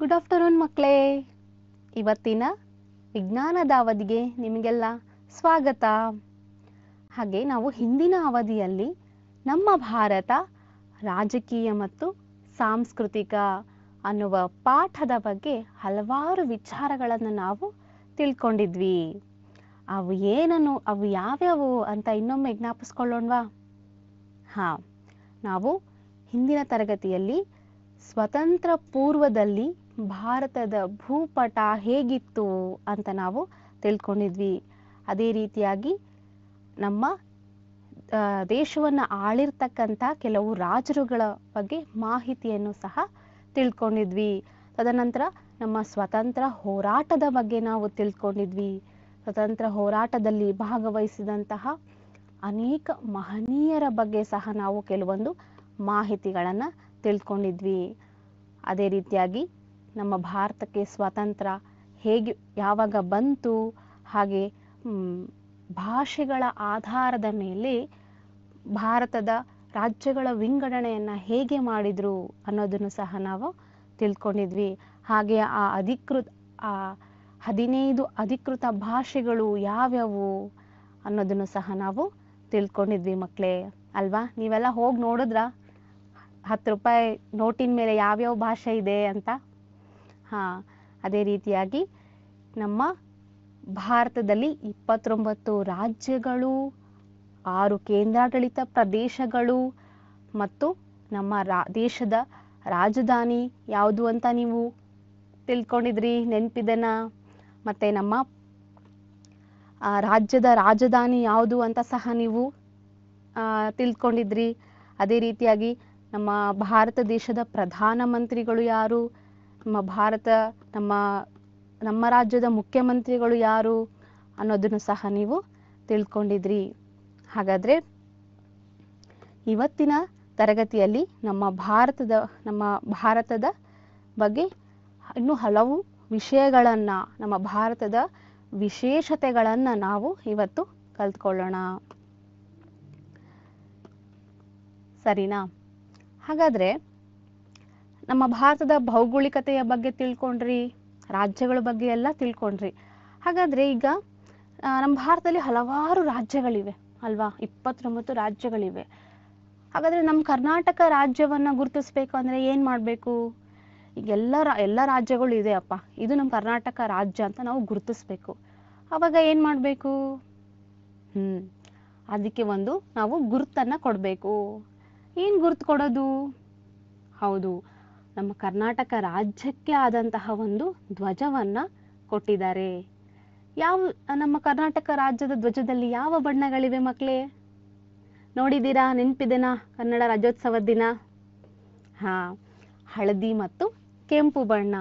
good afternoon ಮಕ್ಕಳೇ ಇವತ್ತಿನ ವಿಜ್ಞಾನದ ಅವಧಿಗೆ ನಿಮಗೆಲ್ಲ ಸ್ವಾಗತ ಹಾಗೆ ನಾವು ಹಿಂದಿನ ಅವಧಿಯಲ್ಲಿ ನಮ್ಮ ಭಾರತ ರಾಜಕೀಯ ಮತ್ತು ಸಾಂಸ್ಕೃತಿಕ ಅನ್ನುವ ಪಾಠದ ಬಗ್ಗೆ ಹಲವಾರು ವಿಚಾರಗಳನ್ನು ನಾವು ತಿಳ್ಕೊಂಡಿದ್ವಿ ಅವು ಏನನ್ನು ಅವು ಯಾವ್ಯಾವು ಅಂತ ಇನ್ನೊಮ್ಮೆ ಜ್ಞಾಪಿಸ್ಕೊಳ್ಳೋಣವಾ ಹಾಂ ನಾವು ಹಿಂದಿನ ತರಗತಿಯಲ್ಲಿ ಸ್ವತಂತ್ರ ಪೂರ್ವದಲ್ಲಿ ಭಾರತದ ಭೂಪಟ ಹೇಗಿತ್ತು ಅಂತ ನಾವು ತಿಳ್ಕೊಂಡಿದ್ವಿ ಅದೇ ರೀತಿಯಾಗಿ ನಮ್ಮ ದೇಶವನ್ನು ಆಳಿರ್ತಕ್ಕಂಥ ಕೆಲವು ರಾಜರುಗಳ ಬಗ್ಗೆ ಮಾಹಿತಿಯನ್ನು ಸಹ ತಿಳ್ಕೊಂಡಿದ್ವಿ ತದನಂತರ ನಮ್ಮ ಸ್ವತಂತ್ರ ಹೋರಾಟದ ಬಗ್ಗೆ ನಾವು ತಿಳ್ಕೊಂಡಿದ್ವಿ ಸ್ವತಂತ್ರ ಹೋರಾಟದಲ್ಲಿ ಭಾಗವಹಿಸಿದಂತಹ ಅನೇಕ ಮಹನೀಯರ ಬಗ್ಗೆ ಸಹ ನಾವು ಕೆಲವೊಂದು ಮಾಹಿತಿಗಳನ್ನು ತಿಳ್ಕೊಂಡಿದ್ವಿ ಅದೇ ರೀತಿಯಾಗಿ ನಮ್ಮ ಭಾರತಕ್ಕೆ ಸ್ವಾತಂತ್ರ್ಯ ಹೇಗೆ ಯಾವಾಗ ಬಂತು ಹಾಗೆ ಭಾಷೆಗಳ ಆಧಾರದ ಮೇಲೆ ಭಾರತದ ರಾಜ್ಯಗಳ ವಿಂಗಡಣೆಯನ್ನು ಹೇಗೆ ಮಾಡಿದರು ಅನ್ನೋದನ್ನು ಸಹ ನಾವು ತಿಳ್ಕೊಂಡಿದ್ವಿ ಹಾಗೆ ಆ ಅಧಿಕೃತ ಆ ಹದಿನೈದು ಅಧಿಕೃತ ಭಾಷೆಗಳು ಯಾವ್ಯಾವು ಅನ್ನೋದನ್ನು ಸಹ ನಾವು ತಿಳ್ಕೊಂಡಿದ್ವಿ ಮಕ್ಕಳೇ ಅಲ್ವಾ ನೀವೆಲ್ಲ ಹೋಗಿ ನೋಡಿದ್ರ ಹತ್ತು ರೂಪಾಯಿ ನೋಟಿನ ಮೇಲೆ ಯಾವ್ಯಾವ ಭಾಷೆ ಇದೆ ಅಂತ ಹಾ ಅದೇ ರೀತಿಯಾಗಿ ನಮ್ಮ ಭಾರತದಲ್ಲಿ ಇಪ್ಪತ್ತೊಂಬತ್ತು ರಾಜ್ಯಗಳು ಆರು ಕೇಂದ್ರಾಡಳಿತ ಪ್ರದೇಶಗಳು ಮತ್ತು ನಮ್ಮ ರಾ ದೇಶದ ರಾಜಧಾನಿ ಯಾವುದು ಅಂತ ನೀವು ತಿಳ್ಕೊಂಡಿದ್ರಿ ನೆನ್ಪಿದನ ಮತ್ತೆ ನಮ್ಮ ರಾಜ್ಯದ ರಾಜಧಾನಿ ಯಾವುದು ಅಂತ ಸಹ ನೀವು ತಿಳ್ಕೊಂಡಿದ್ರಿ ಅದೇ ರೀತಿಯಾಗಿ ನಮ್ಮ ಭಾರತ ದೇಶದ ಪ್ರಧಾನಮಂತ್ರಿಗಳು ಯಾರು ನಮ್ಮ ಭಾರತ ನಮ್ಮ ನಮ್ಮ ರಾಜ್ಯದ ಮುಖ್ಯಮಂತ್ರಿಗಳು ಯಾರು ಅನ್ನೋದನ್ನು ಸಹ ನೀವು ತಿಳ್ಕೊಂಡಿದ್ರಿ ಹಾಗಾದ್ರೆ ಇವತ್ತಿನ ತರಗತಿಯಲ್ಲಿ ನಮ್ಮ ಭಾರತದ ನಮ್ಮ ಭಾರತದ ಬಗ್ಗೆ ಇನ್ನು ಹಲವು ವಿಷಯಗಳನ್ನ ನಮ್ಮ ಭಾರತದ ವಿಶೇಷತೆಗಳನ್ನ ನಾವು ಇವತ್ತು ಕಲ್ತ್ಕೊಳ್ಳೋಣ ಸರಿನಾ ಹಾಗಾದ್ರೆ ನಮ್ಮ ಭಾರತದ ಭೌಗೋಳಿಕತೆಯ ಬಗ್ಗೆ ತಿಳ್ಕೊಂಡ್ರಿ ರಾಜ್ಯಗಳ ಬಗ್ಗೆ ಎಲ್ಲ ತಿಳ್ಕೊಂಡ್ರಿ ಹಾಗಾದ್ರೆ ಈಗ ನಮ್ಮ ಭಾರತದಲ್ಲಿ ಹಲವಾರು ರಾಜ್ಯಗಳಿವೆ ಅಲ್ವಾ ಇಪ್ಪತ್ತೊಂಬತ್ತು ರಾಜ್ಯಗಳಿವೆ ಹಾಗಾದ್ರೆ ನಮ್ಮ ಕರ್ನಾಟಕ ರಾಜ್ಯವನ್ನ ಗುರುತಿಸ್ಬೇಕು ಅಂದ್ರೆ ಏನ್ ಮಾಡ್ಬೇಕು ಈಗ ಎಲ್ಲ ಎಲ್ಲ ರಾಜ್ಯಗಳು ಇದೆ ಅಪ್ಪ ಇದು ನಮ್ಮ ಕರ್ನಾಟಕ ರಾಜ್ಯ ಅಂತ ನಾವು ಗುರುತಿಸ್ಬೇಕು ಅವಾಗ ಏನ್ ಮಾಡ್ಬೇಕು ಹ್ಮ್ ಅದಕ್ಕೆ ಒಂದು ನಾವು ಗುರುತನ್ನ ಕೊಡ್ಬೇಕು ಏನ್ ಗುರುತು ಕೊಡೋದು ಹೌದು ನಮ್ಮ ಕರ್ನಾಟಕ ರಾಜ್ಯಕ್ಕೆ ಆದಂತಹ ಒಂದು ಧ್ವಜವನ್ನ ಕೊಟ್ಟಿದ್ದಾರೆ ಯಾವ ನಮ್ಮ ಕರ್ನಾಟಕ ರಾಜ್ಯದ ಧ್ವಜದಲ್ಲಿ ಯಾವ ಬಣ್ಣಗಳಿವೆ ಮಕ್ಕಳೇ ನೋಡಿದ್ದೀರಾ ನೆನಪಿದೆನಾ ಕನ್ನಡ ರಾಜ್ಯೋತ್ಸವ ದಿನ ಹಾ ಹಳದಿ ಮತ್ತು ಕೆಂಪು ಬಣ್ಣ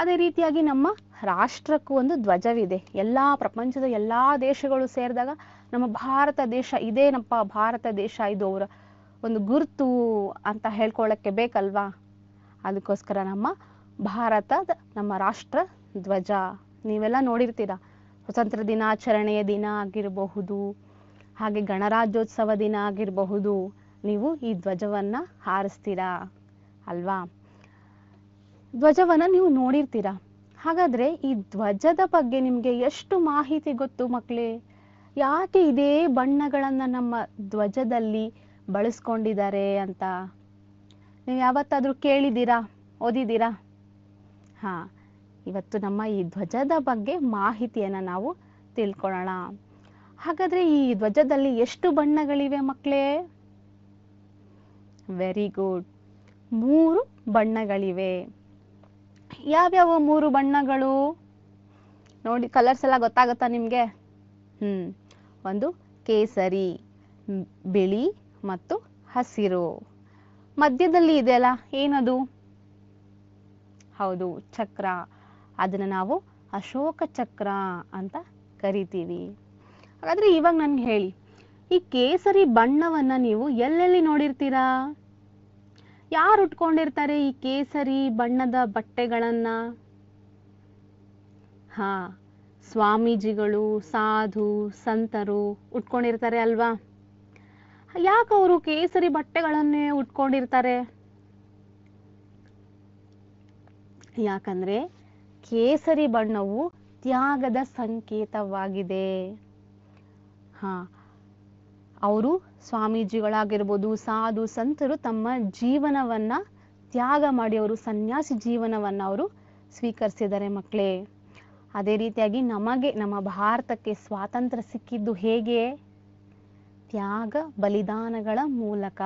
ಅದೇ ರೀತಿಯಾಗಿ ನಮ್ಮ ರಾಷ್ಟ್ರಕ್ಕೂ ಒಂದು ಧ್ವಜವಿದೆ ಎಲ್ಲ ಪ್ರಪಂಚದ ಎಲ್ಲ ದೇಶಗಳು ಸೇರಿದಾಗ ನಮ್ಮ ಭಾರತ ದೇಶ ಇದೇನಪ್ಪ ಭಾರತ ದೇಶ ಇದು ಅವರ ಒಂದು ಗುರುತು ಅಂತ ಹೇಳ್ಕೊಳ್ಳಕ್ಕೆ ಬೇಕಲ್ವಾ ಅದಕ್ಕೋಸ್ಕರ ನಮ್ಮ ಭಾರತದ ನಮ್ಮ ರಾಷ್ಟ್ರ ಧ್ವಜ ನೀವೆಲ್ಲ ನೋಡಿರ್ತೀರ ಸ್ವತಂತ್ರ ದಿನಾಚರಣೆಯ ದಿನ ಆಗಿರಬಹುದು ಹಾಗೆ ಗಣರಾಜ್ಯೋತ್ಸವ ದಿನ ಆಗಿರಬಹುದು ನೀವು ಈ ಧ್ವಜವನ್ನ ಹಾರಿಸ್ತೀರಾ ಅಲ್ವಾ ಧ್ವಜವನ್ನ ನೀವು ನೋಡಿರ್ತೀರ ಹಾಗಾದ್ರೆ ಈ ಧ್ವಜದ ಬಗ್ಗೆ ನಿಮ್ಗೆ ಎಷ್ಟು ಮಾಹಿತಿ ಗೊತ್ತು ಮಕ್ಕಳೇ ಯಾಕೆ ಇದೇ ಬಣ್ಣಗಳನ್ನ ನಮ್ಮ ಧ್ವಜದಲ್ಲಿ ಬಳಸ್ಕೊಂಡಿದ್ದಾರೆ ಅಂತ ನೀವು ಯಾವತ್ತಾದರೂ ಕೇಳಿದ್ದೀರಾ ಓದಿದ್ದೀರಾ ಹಾ ಇವತ್ತು ನಮ್ಮ ಈ ಧ್ವಜದ ಬಗ್ಗೆ ಮಾಹಿತಿಯನ್ನು ನಾವು ತಿಳ್ಕೊಳ್ಳೋಣ ಹಾಗಾದ್ರೆ ಈ ಧ್ವಜದಲ್ಲಿ ಎಷ್ಟು ಬಣ್ಣಗಳಿವೆ ಮಕ್ಕಳೇ ವೆರಿ ಗುಡ್ ಮೂರು ಬಣ್ಣಗಳಿವೆ ಯಾವ್ಯಾವ ಮೂರು ಬಣ್ಣಗಳು ನೋಡಿ ಕಲರ್ಸ್ ಎಲ್ಲ ಗೊತ್ತಾಗುತ್ತಾ ನಿಮಗೆ ಹ್ಮ್ ಒಂದು ಕೇಸರಿ ಬಿಳಿ ಮತ್ತು ಹಸಿರು ಮಧ್ಯದಲ್ಲಿ ಇದೆ ಇದೆಯಲ್ಲ ಏನದು ಹೌದು ಚಕ್ರ ಅದನ್ನ ನಾವು ಅಶೋಕ ಚಕ್ರ ಅಂತ ಕರಿತೀವಿ ಹಾಗಾದ್ರೆ ಇವಾಗ ನನ್ಗೆ ಹೇಳಿ ಈ ಕೇಸರಿ ಬಣ್ಣವನ್ನ ನೀವು ಎಲ್ಲೆಲ್ಲಿ ನೋಡಿರ್ತೀರಾ ಯಾರು ಉಟ್ಕೊಂಡಿರ್ತಾರೆ ಈ ಕೇಸರಿ ಬಣ್ಣದ ಬಟ್ಟೆಗಳನ್ನ ಹಾ ಸ್ವಾಮೀಜಿಗಳು ಸಾಧು ಸಂತರು ಉಟ್ಕೊಂಡಿರ್ತಾರೆ ಅಲ್ವಾ ಯಾಕೆ ಅವರು ಕೇಸರಿ ಬಟ್ಟೆಗಳನ್ನೇ ಉಟ್ಕೊಂಡಿರ್ತಾರೆ ಯಾಕಂದ್ರೆ ಕೇಸರಿ ಬಣ್ಣವು ತ್ಯಾಗದ ಸಂಕೇತವಾಗಿದೆ ಹಾ ಅವರು ಸ್ವಾಮೀಜಿಗಳಾಗಿರ್ಬೋದು ಸಾಧು ಸಂತರು ತಮ್ಮ ಜೀವನವನ್ನ ತ್ಯಾಗ ಮಾಡಿ ಅವರು ಸನ್ಯಾಸಿ ಜೀವನವನ್ನ ಅವರು ಸ್ವೀಕರಿಸಿದ್ದಾರೆ ಮಕ್ಕಳೇ ಅದೇ ರೀತಿಯಾಗಿ ನಮಗೆ ನಮ್ಮ ಭಾರತಕ್ಕೆ ಸ್ವಾತಂತ್ರ್ಯ ಸಿಕ್ಕಿದ್ದು ಹೇಗೆ ತ್ಯಾಗ ಬಲಿದಾನಗಳ ಮೂಲಕ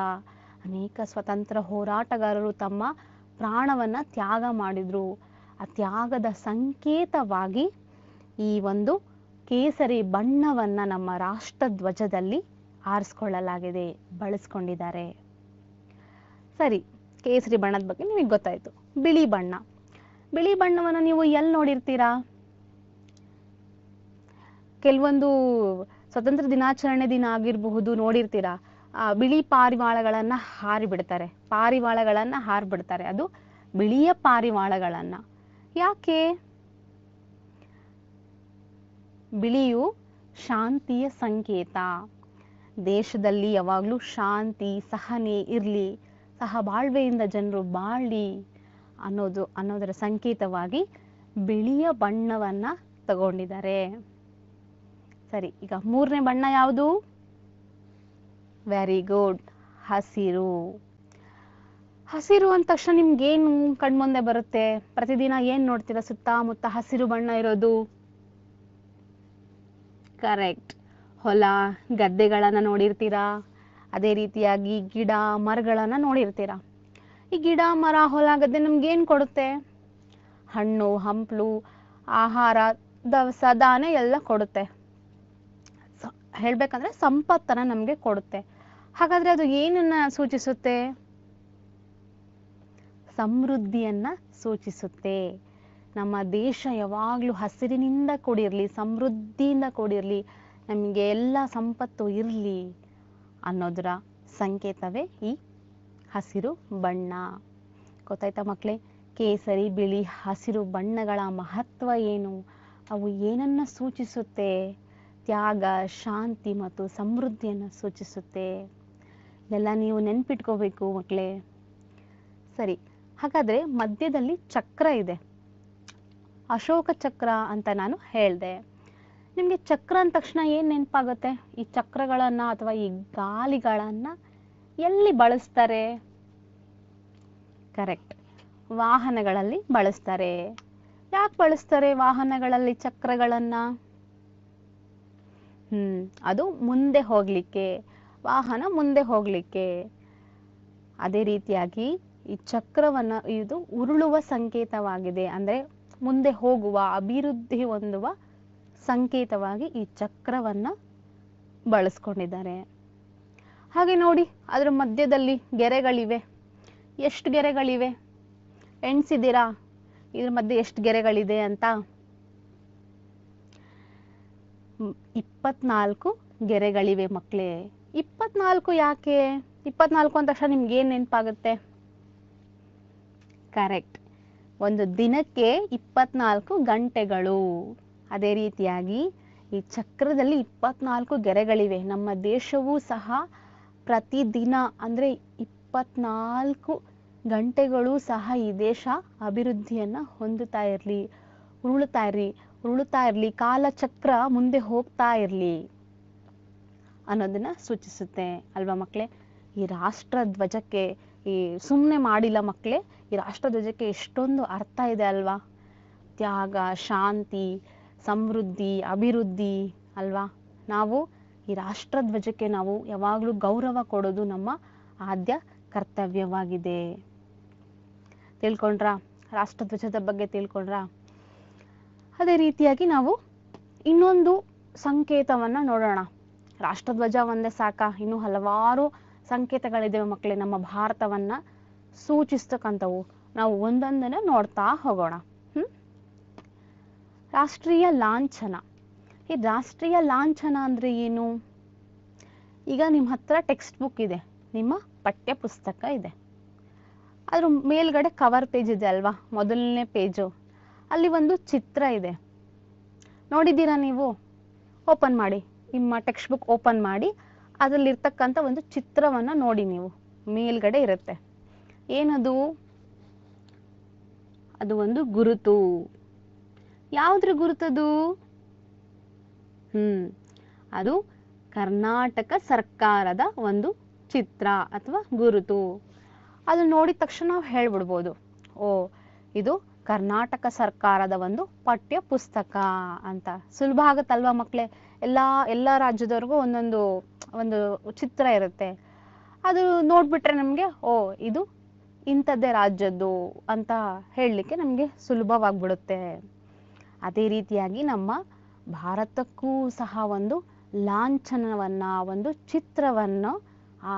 ಅನೇಕ ಸ್ವತಂತ್ರ ಹೋರಾಟಗಾರರು ತಮ್ಮ ಪ್ರಾಣವನ್ನು ತ್ಯಾಗ ಮಾಡಿದ್ರು ಆ ತ್ಯಾಗದ ಸಂಕೇತವಾಗಿ ಈ ಒಂದು ಕೇಸರಿ ಬಣ್ಣವನ್ನ ನಮ್ಮ ರಾಷ್ಟ್ರ ಧ್ವಜದಲ್ಲಿ ಆರಿಸ್ಕೊಳ್ಳಲಾಗಿದೆ ಬಳಸ್ಕೊಂಡಿದ್ದಾರೆ ಸರಿ ಕೇಸರಿ ಬಣ್ಣದ ಬಗ್ಗೆ ನಿಮಗೆ ಗೊತ್ತಾಯ್ತು ಬಿಳಿ ಬಣ್ಣ ಬಿಳಿ ಬಣ್ಣವನ್ನು ನೀವು ಎಲ್ಲಿ ನೋಡಿರ್ತೀರಾ ಕೆಲವೊಂದು ಸ್ವತಂತ್ರ ದಿನಾಚರಣೆ ದಿನ ಆಗಿರಬಹುದು ನೋಡಿರ್ತೀರಾ ಬಿಳಿ ಪಾರಿವಾಳಗಳನ್ನ ಹಾರಿ ಬಿಡ್ತಾರೆ ಪಾರಿವಾಳಗಳನ್ನ ಹಾರಿ ಬಿಡ್ತಾರೆ ಅದು ಬಿಳಿಯ ಪಾರಿವಾಳಗಳನ್ನ ಯಾಕೆ ಬಿಳಿಯು ಶಾಂತಿಯ ಸಂಕೇತ ದೇಶದಲ್ಲಿ ಯಾವಾಗ್ಲೂ ಶಾಂತಿ ಸಹನೆ ಇರ್ಲಿ ಸಹ ಬಾಳ್ವೆಯಿಂದ ಜನರು ಬಾಳಿ ಅನ್ನೋದು ಅನ್ನೋದರ ಸಂಕೇತವಾಗಿ ಬಿಳಿಯ ಬಣ್ಣವನ್ನ ತಗೊಂಡಿದ್ದಾರೆ ಸರಿ ಈಗ ಮೂರನೇ ಬಣ್ಣ ಯಾವುದು ವೆರಿ ಗುಡ್ ಹಸಿರು ಹಸಿರು ಅಂದ ತಕ್ಷಣ ನಿಮ್ಗೆ ಏನು ಕಣ್ಮುಂದೆ ಬರುತ್ತೆ ಪ್ರತಿದಿನ ಏನ್ ನೋಡ್ತೀರಾ ಸುತ್ತಮುತ್ತ ಹಸಿರು ಬಣ್ಣ ಇರೋದು ಕರೆಕ್ಟ್ ಹೊಲ ಗದ್ದೆಗಳನ್ನ ನೋಡಿರ್ತೀರಾ ಅದೇ ರೀತಿಯಾಗಿ ಗಿಡ ಮರಗಳನ್ನ ನೋಡಿರ್ತೀರಾ ಈ ಗಿಡ ಮರ ಹೊಲ ಗದ್ದೆ ನಮ್ಗೆ ಏನ್ ಕೊಡುತ್ತೆ ಹಣ್ಣು ಹಂಪ್ಲು ಆಹಾರ ದವಸ ಎಲ್ಲ ಕೊಡುತ್ತೆ ಹೇಳ್ಬೇಕಂದ್ರೆ ಸಂಪತ್ತನ್ನ ನಮ್ಗೆ ಕೊಡುತ್ತೆ ಹಾಗಾದ್ರೆ ಅದು ಏನನ್ನ ಸೂಚಿಸುತ್ತೆ ಸಮೃದ್ಧಿಯನ್ನ ಸೂಚಿಸುತ್ತೆ ನಮ್ಮ ದೇಶ ಯಾವಾಗ್ಲೂ ಹಸಿರಿನಿಂದ ಕೂಡಿರ್ಲಿ ಸಮೃದ್ಧಿಯಿಂದ ಕೂಡಿರ್ಲಿ ನಮಗೆ ಎಲ್ಲ ಸಂಪತ್ತು ಇರಲಿ ಅನ್ನೋದರ ಸಂಕೇತವೇ ಈ ಹಸಿರು ಬಣ್ಣ ಗೊತ್ತಾಯ್ತಾ ಮಕ್ಕಳೇ ಕೇಸರಿ ಬಿಳಿ ಹಸಿರು ಬಣ್ಣಗಳ ಮಹತ್ವ ಏನು ಅವು ಏನನ್ನ ಸೂಚಿಸುತ್ತೆ ತ್ಯಾಗ ಶಾಂತಿ ಮತ್ತು ಸಮೃದ್ಧಿಯನ್ನು ಸೂಚಿಸುತ್ತೆ ಇದೆಲ್ಲ ನೀವು ನೆನ್ಪಿಟ್ಕೋಬೇಕು ಮಕ್ಕಳೇ ಸರಿ ಹಾಗಾದರೆ ಮಧ್ಯದಲ್ಲಿ ಚಕ್ರ ಇದೆ ಅಶೋಕ ಚಕ್ರ ಅಂತ ನಾನು ಹೇಳಿದೆ ನಿಮಗೆ ಚಕ್ರ ಅಂದ ತಕ್ಷಣ ಏನು ನೆನಪಾಗುತ್ತೆ ಈ ಚಕ್ರಗಳನ್ನು ಅಥವಾ ಈ ಗಾಲಿಗಳನ್ನು ಎಲ್ಲಿ ಬಳಸ್ತಾರೆ ಕರೆಕ್ಟ್ ವಾಹನಗಳಲ್ಲಿ ಬಳಸ್ತಾರೆ ಯಾಕೆ ಬಳಸ್ತಾರೆ ವಾಹನಗಳಲ್ಲಿ ಚಕ್ರಗಳನ್ನು ಹ್ಮ್ ಅದು ಮುಂದೆ ಹೋಗ್ಲಿಕ್ಕೆ ವಾಹನ ಮುಂದೆ ಹೋಗ್ಲಿಕ್ಕೆ ಅದೇ ರೀತಿಯಾಗಿ ಈ ಚಕ್ರವನ್ನ ಇದು ಉರುಳುವ ಸಂಕೇತವಾಗಿದೆ ಅಂದ್ರೆ ಮುಂದೆ ಹೋಗುವ ಅಭಿವೃದ್ಧಿ ಹೊಂದುವ ಸಂಕೇತವಾಗಿ ಈ ಚಕ್ರವನ್ನ ಬಳಸ್ಕೊಂಡಿದ್ದಾರೆ ಹಾಗೆ ನೋಡಿ ಅದರ ಮಧ್ಯದಲ್ಲಿ ಗೆರೆಗಳಿವೆ ಎಷ್ಟು ಗೆರೆಗಳಿವೆ ಎಣ್ಸಿದ್ದೀರಾ ಇದ್ರ ಮಧ್ಯೆ ಎಷ್ಟು ಗೆರೆಗಳಿದೆ ಅಂತ ಇಪ್ಪತ್ನಾಲ್ಕು ಗೆರೆಗಳಿವೆ ಮಕ್ಕಳೇ ಇಪ್ಪತ್ನಾಲ್ಕು ಯಾಕೆ ಇಪ್ಪತ್ನಾಲ್ಕು ಅಂತ ತಕ್ಷಣ ನಿಮ್ಗೆ ಏನ್ ನೆನಪಾಗುತ್ತೆ ಕರೆಕ್ಟ್ ಒಂದು ದಿನಕ್ಕೆ ಇಪ್ಪತ್ನಾಲ್ಕು ಗಂಟೆಗಳು ಅದೇ ರೀತಿಯಾಗಿ ಈ ಚಕ್ರದಲ್ಲಿ ಇಪ್ಪತ್ನಾಲ್ಕು ಗೆರೆಗಳಿವೆ ನಮ್ಮ ದೇಶವೂ ಸಹ ಪ್ರತಿದಿನ ಅಂದ್ರೆ ಇಪ್ಪತ್ನಾಲ್ಕು ಗಂಟೆಗಳು ಸಹ ಈ ದೇಶ ಅಭಿವೃದ್ಧಿಯನ್ನ ಹೊಂದುತ್ತಾ ಇರ್ಲಿ ಉರುಳುತ್ತಾ ಇರಲಿ ಉರುಳುತ್ತಾ ಇರಲಿ ಕಾಲಚಕ್ರ ಮುಂದೆ ಹೋಗ್ತಾ ಇರ್ಲಿ ಅನ್ನೋದನ್ನ ಸೂಚಿಸುತ್ತೆ ಅಲ್ವಾ ಮಕ್ಕಳೇ ಈ ರಾಷ್ಟ್ರ ಧ್ವಜಕ್ಕೆ ಈ ಸುಮ್ಮನೆ ಮಾಡಿಲ್ಲ ಮಕ್ಕಳೇ ಈ ರಾಷ್ಟ್ರ ಧ್ವಜಕ್ಕೆ ಎಷ್ಟೊಂದು ಅರ್ಥ ಇದೆ ಅಲ್ವಾ ತ್ಯಾಗ ಶಾಂತಿ ಸಮೃದ್ಧಿ ಅಭಿವೃದ್ಧಿ ಅಲ್ವಾ ನಾವು ಈ ರಾಷ್ಟ್ರ ಧ್ವಜಕ್ಕೆ ನಾವು ಯಾವಾಗಲೂ ಗೌರವ ಕೊಡೋದು ನಮ್ಮ ಆದ್ಯ ಕರ್ತವ್ಯವಾಗಿದೆ ತಿಳ್ಕೊಂಡ್ರಾ ಧ್ವಜದ ಬಗ್ಗೆ ತಿಳ್ಕೊಂಡ್ರಾ ಅದೇ ರೀತಿಯಾಗಿ ನಾವು ಇನ್ನೊಂದು ಸಂಕೇತವನ್ನ ನೋಡೋಣ ರಾಷ್ಟ್ರಧ್ವಜ ಒಂದೇ ಸಾಕ ಇನ್ನು ಹಲವಾರು ಸಂಕೇತಗಳಿದೆ ಮಕ್ಕಳೇ ನಮ್ಮ ಭಾರತವನ್ನ ಸೂಚಿಸ್ತಕ್ಕಂಥವು ನಾವು ಒಂದೊಂದನ್ನು ನೋಡ್ತಾ ಹೋಗೋಣ ಹ್ಮ್ ರಾಷ್ಟ್ರೀಯ ಲಾಂಛನ ಈ ರಾಷ್ಟ್ರೀಯ ಲಾಂಛನ ಅಂದ್ರೆ ಏನು ಈಗ ನಿಮ್ಮ ಹತ್ರ ಟೆಕ್ಸ್ಟ್ ಬುಕ್ ಇದೆ ನಿಮ್ಮ ಪಠ್ಯ ಪುಸ್ತಕ ಇದೆ ಅದ್ರ ಮೇಲ್ಗಡೆ ಕವರ್ ಪೇಜ್ ಇದೆ ಅಲ್ವಾ ಮೊದಲನೇ ಪೇಜು ಅಲ್ಲಿ ಒಂದು ಚಿತ್ರ ಇದೆ ನೋಡಿದ್ದೀರಾ ನೀವು ಓಪನ್ ಮಾಡಿ ನಿಮ್ಮ ಟೆಕ್ಸ್ಟ್ ಬುಕ್ ಓಪನ್ ಮಾಡಿ ಅದರಲ್ಲಿರ್ತಕ್ಕಂಥ ಒಂದು ಚಿತ್ರವನ್ನ ನೋಡಿ ನೀವು ಮೇಲ್ಗಡೆ ಇರುತ್ತೆ ಏನದು ಅದು ಒಂದು ಗುರುತು ಯಾವ್ದ್ರ ಗುರುತದು ಹ್ಮ್ ಅದು ಕರ್ನಾಟಕ ಸರ್ಕಾರದ ಒಂದು ಚಿತ್ರ ಅಥವಾ ಗುರುತು ಅದು ನೋಡಿದ ತಕ್ಷಣ ನಾವು ಹೇಳ್ಬಿಡ್ಬೋದು ಓ ಇದು ಕರ್ನಾಟಕ ಸರ್ಕಾರದ ಒಂದು ಪಠ್ಯ ಪುಸ್ತಕ ಅಂತ ಸುಲಭ ಆಗುತ್ತಲ್ವ ಮಕ್ಕಳೇ ಎಲ್ಲ ಎಲ್ಲ ರಾಜ್ಯದವ್ರಿಗೂ ಒಂದೊಂದು ಒಂದು ಚಿತ್ರ ಇರುತ್ತೆ ಅದು ನೋಡ್ಬಿಟ್ರೆ ನಮಗೆ ಓ ಇದು ಇಂಥದ್ದೇ ರಾಜ್ಯದ್ದು ಅಂತ ಹೇಳಲಿಕ್ಕೆ ನಮಗೆ ಸುಲಭವಾಗ್ಬಿಡುತ್ತೆ ಅದೇ ರೀತಿಯಾಗಿ ನಮ್ಮ ಭಾರತಕ್ಕೂ ಸಹ ಒಂದು ಲಾಂಛನವನ್ನ ಒಂದು ಚಿತ್ರವನ್ನು ಆ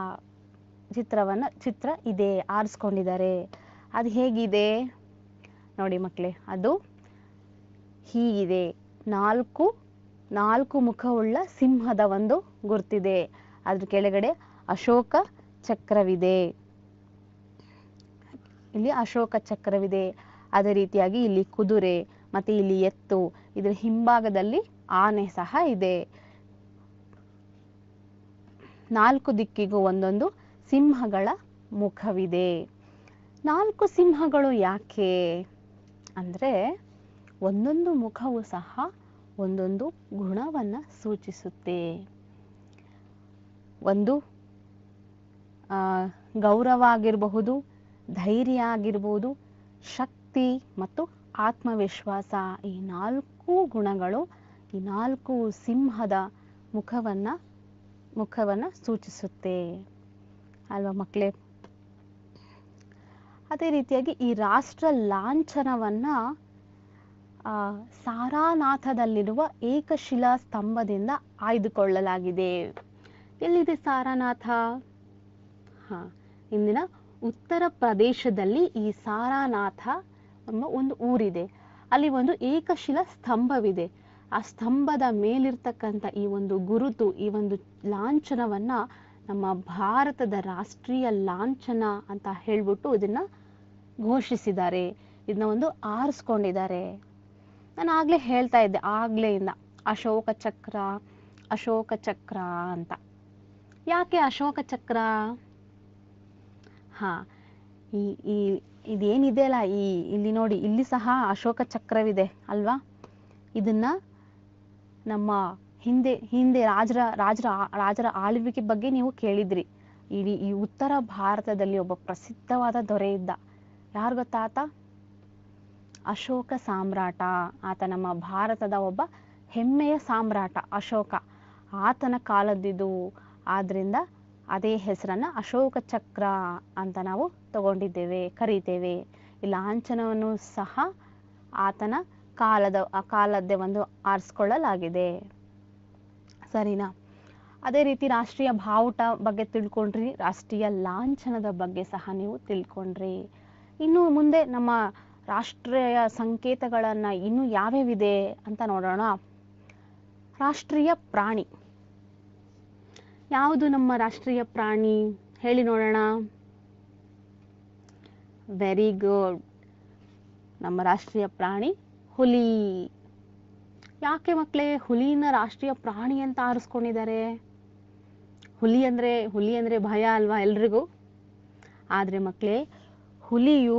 ಚಿತ್ರವನ್ನು ಚಿತ್ರ ಇದೆ ಆರಿಸ್ಕೊಂಡಿದ್ದಾರೆ ಅದು ಹೇಗಿದೆ ನೋಡಿ ಮಕ್ಕಳೇ ಅದು ಹೀಗಿದೆ ನಾಲ್ಕು ನಾಲ್ಕು ಮುಖವುಳ್ಳ ಸಿಂಹದ ಒಂದು ಗುರ್ತಿದೆ ಅದ್ರ ಕೆಳಗಡೆ ಅಶೋಕ ಚಕ್ರವಿದೆ ಇಲ್ಲಿ ಅಶೋಕ ಚಕ್ರವಿದೆ ಅದೇ ರೀತಿಯಾಗಿ ಇಲ್ಲಿ ಕುದುರೆ ಮತ್ತೆ ಇಲ್ಲಿ ಎತ್ತು ಇದರ ಹಿಂಭಾಗದಲ್ಲಿ ಆನೆ ಸಹ ಇದೆ ನಾಲ್ಕು ದಿಕ್ಕಿಗೂ ಒಂದೊಂದು ಸಿಂಹಗಳ ಮುಖವಿದೆ ನಾಲ್ಕು ಸಿಂಹಗಳು ಯಾಕೆ ಅಂದ್ರೆ ಒಂದೊಂದು ಮುಖವು ಸಹ ಒಂದೊಂದು ಗುಣವನ್ನ ಸೂಚಿಸುತ್ತೆ ಒಂದು ಗೌರವ ಆಗಿರಬಹುದು ಧೈರ್ಯ ಆಗಿರ್ಬೋದು ಶಕ್ತಿ ಮತ್ತು ಆತ್ಮವಿಶ್ವಾಸ ಈ ನಾಲ್ಕು ಗುಣಗಳು ಈ ನಾಲ್ಕು ಸಿಂಹದ ಮುಖವನ್ನ ಮುಖವನ್ನು ಸೂಚಿಸುತ್ತೆ ಅಲ್ವಾ ಮಕ್ಕಳೇ ಅದೇ ರೀತಿಯಾಗಿ ಈ ರಾಷ್ಟ್ರ ಲಾಂಛನವನ್ನ ಸಾರಾನಾಥದಲ್ಲಿರುವ ಏಕಶಿಲಾ ಸ್ತಂಭದಿಂದ ಆಯ್ದುಕೊಳ್ಳಲಾಗಿದೆ ಎಲ್ಲಿದೆ ಸಾರಾನಾಥ ಹಾ ಇಂದಿನ ಉತ್ತರ ಪ್ರದೇಶದಲ್ಲಿ ಈ ಸಾರಾನಾಥ ಎಂಬ ಒಂದು ಊರಿದೆ ಅಲ್ಲಿ ಒಂದು ಏಕಶಿಲಾ ಸ್ತಂಭವಿದೆ ಆ ಸ್ತಂಭದ ಮೇಲಿರ್ತಕ್ಕಂಥ ಈ ಒಂದು ಗುರುತು ಈ ಒಂದು ಲಾಂಛನವನ್ನ ನಮ್ಮ ಭಾರತದ ರಾಷ್ಟ್ರೀಯ ಲಾಂಛನ ಅಂತ ಹೇಳ್ಬಿಟ್ಟು ಇದನ್ನ ಘೋಷಿಸಿದ್ದಾರೆ ಇದನ್ನ ಒಂದು ಆರಿಸ್ಕೊಂಡಿದ್ದಾರೆ ನಾನು ಆಗ್ಲೇ ಹೇಳ್ತಾ ಇದ್ದೆ ಆಗ್ಲೇ ಇಂದ ಅಶೋಕ ಚಕ್ರ ಅಶೋಕ ಚಕ್ರ ಅಂತ ಯಾಕೆ ಅಶೋಕ ಚಕ್ರ ಹಾ ಈ ಈ ಇದೇನಿದೆ ಅಲ್ಲ ಈ ಇಲ್ಲಿ ನೋಡಿ ಇಲ್ಲಿ ಸಹ ಅಶೋಕ ಚಕ್ರವಿದೆ ಅಲ್ವಾ ಇದನ್ನ ನಮ್ಮ ಹಿಂದೆ ಹಿಂದೆ ರಾಜರ ರಾಜರ ರಾಜರ ಆಳ್ವಿಕೆ ಬಗ್ಗೆ ನೀವು ಕೇಳಿದ್ರಿ ಇಡೀ ಈ ಉತ್ತರ ಭಾರತದಲ್ಲಿ ಒಬ್ಬ ಪ್ರಸಿದ್ಧವಾದ ದೊರೆ ಇದ್ದ ಯಾರು ಗೊತ್ತಾ ಆತ ಅಶೋಕ ಸಾಮ್ರಾಟ ಆತ ನಮ್ಮ ಭಾರತದ ಒಬ್ಬ ಹೆಮ್ಮೆಯ ಸಾಮ್ರಾಟ ಅಶೋಕ ಆತನ ಕಾಲದ್ದಿದು ಆದ್ರಿಂದ ಅದೇ ಹೆಸರನ್ನ ಅಶೋಕ ಚಕ್ರ ಅಂತ ನಾವು ತಗೊಂಡಿದ್ದೇವೆ ಕರೀತೇವೆ ಈ ಲಾಂಛನವನ್ನು ಸಹ ಆತನ ಕಾಲದ ಆ ಕಾಲದ್ದೇ ಒಂದು ಆರಿಸ್ಕೊಳ್ಳಲಾಗಿದೆ ಸರಿನಾ ಅದೇ ರೀತಿ ರಾಷ್ಟ್ರೀಯ ಬಾವುಟ ಬಗ್ಗೆ ತಿಳ್ಕೊಂಡ್ರಿ ರಾಷ್ಟ್ರೀಯ ಲಾಂಛನದ ಬಗ್ಗೆ ಸಹ ನೀವು ತಿಳ್ಕೊಂಡ್ರಿ ಇನ್ನು ಮುಂದೆ ನಮ್ಮ ರಾಷ್ಟ್ರೀಯ ಸಂಕೇತಗಳನ್ನ ಇನ್ನು ಯಾವ್ಯಾವಿದೆ ಅಂತ ನೋಡೋಣ ರಾಷ್ಟ್ರೀಯ ಪ್ರಾಣಿ ಯಾವುದು ನಮ್ಮ ರಾಷ್ಟ್ರೀಯ ಪ್ರಾಣಿ ಹೇಳಿ ನೋಡೋಣ ವೆರಿ ಗುಡ್ ನಮ್ಮ ರಾಷ್ಟ್ರೀಯ ಪ್ರಾಣಿ ಹುಲಿ ಯಾಕೆ ಮಕ್ಕಳೇ ಹುಲಿನ ರಾಷ್ಟ್ರೀಯ ಪ್ರಾಣಿ ಅಂತ ಆರಿಸ್ಕೊಂಡಿದ್ದಾರೆ ಹುಲಿ ಅಂದ್ರೆ ಹುಲಿ ಅಂದ್ರೆ ಭಯ ಅಲ್ವಾ ಎಲ್ರಿಗೂ ಆದ್ರೆ ಮಕ್ಕಳೇ ಹುಲಿಯು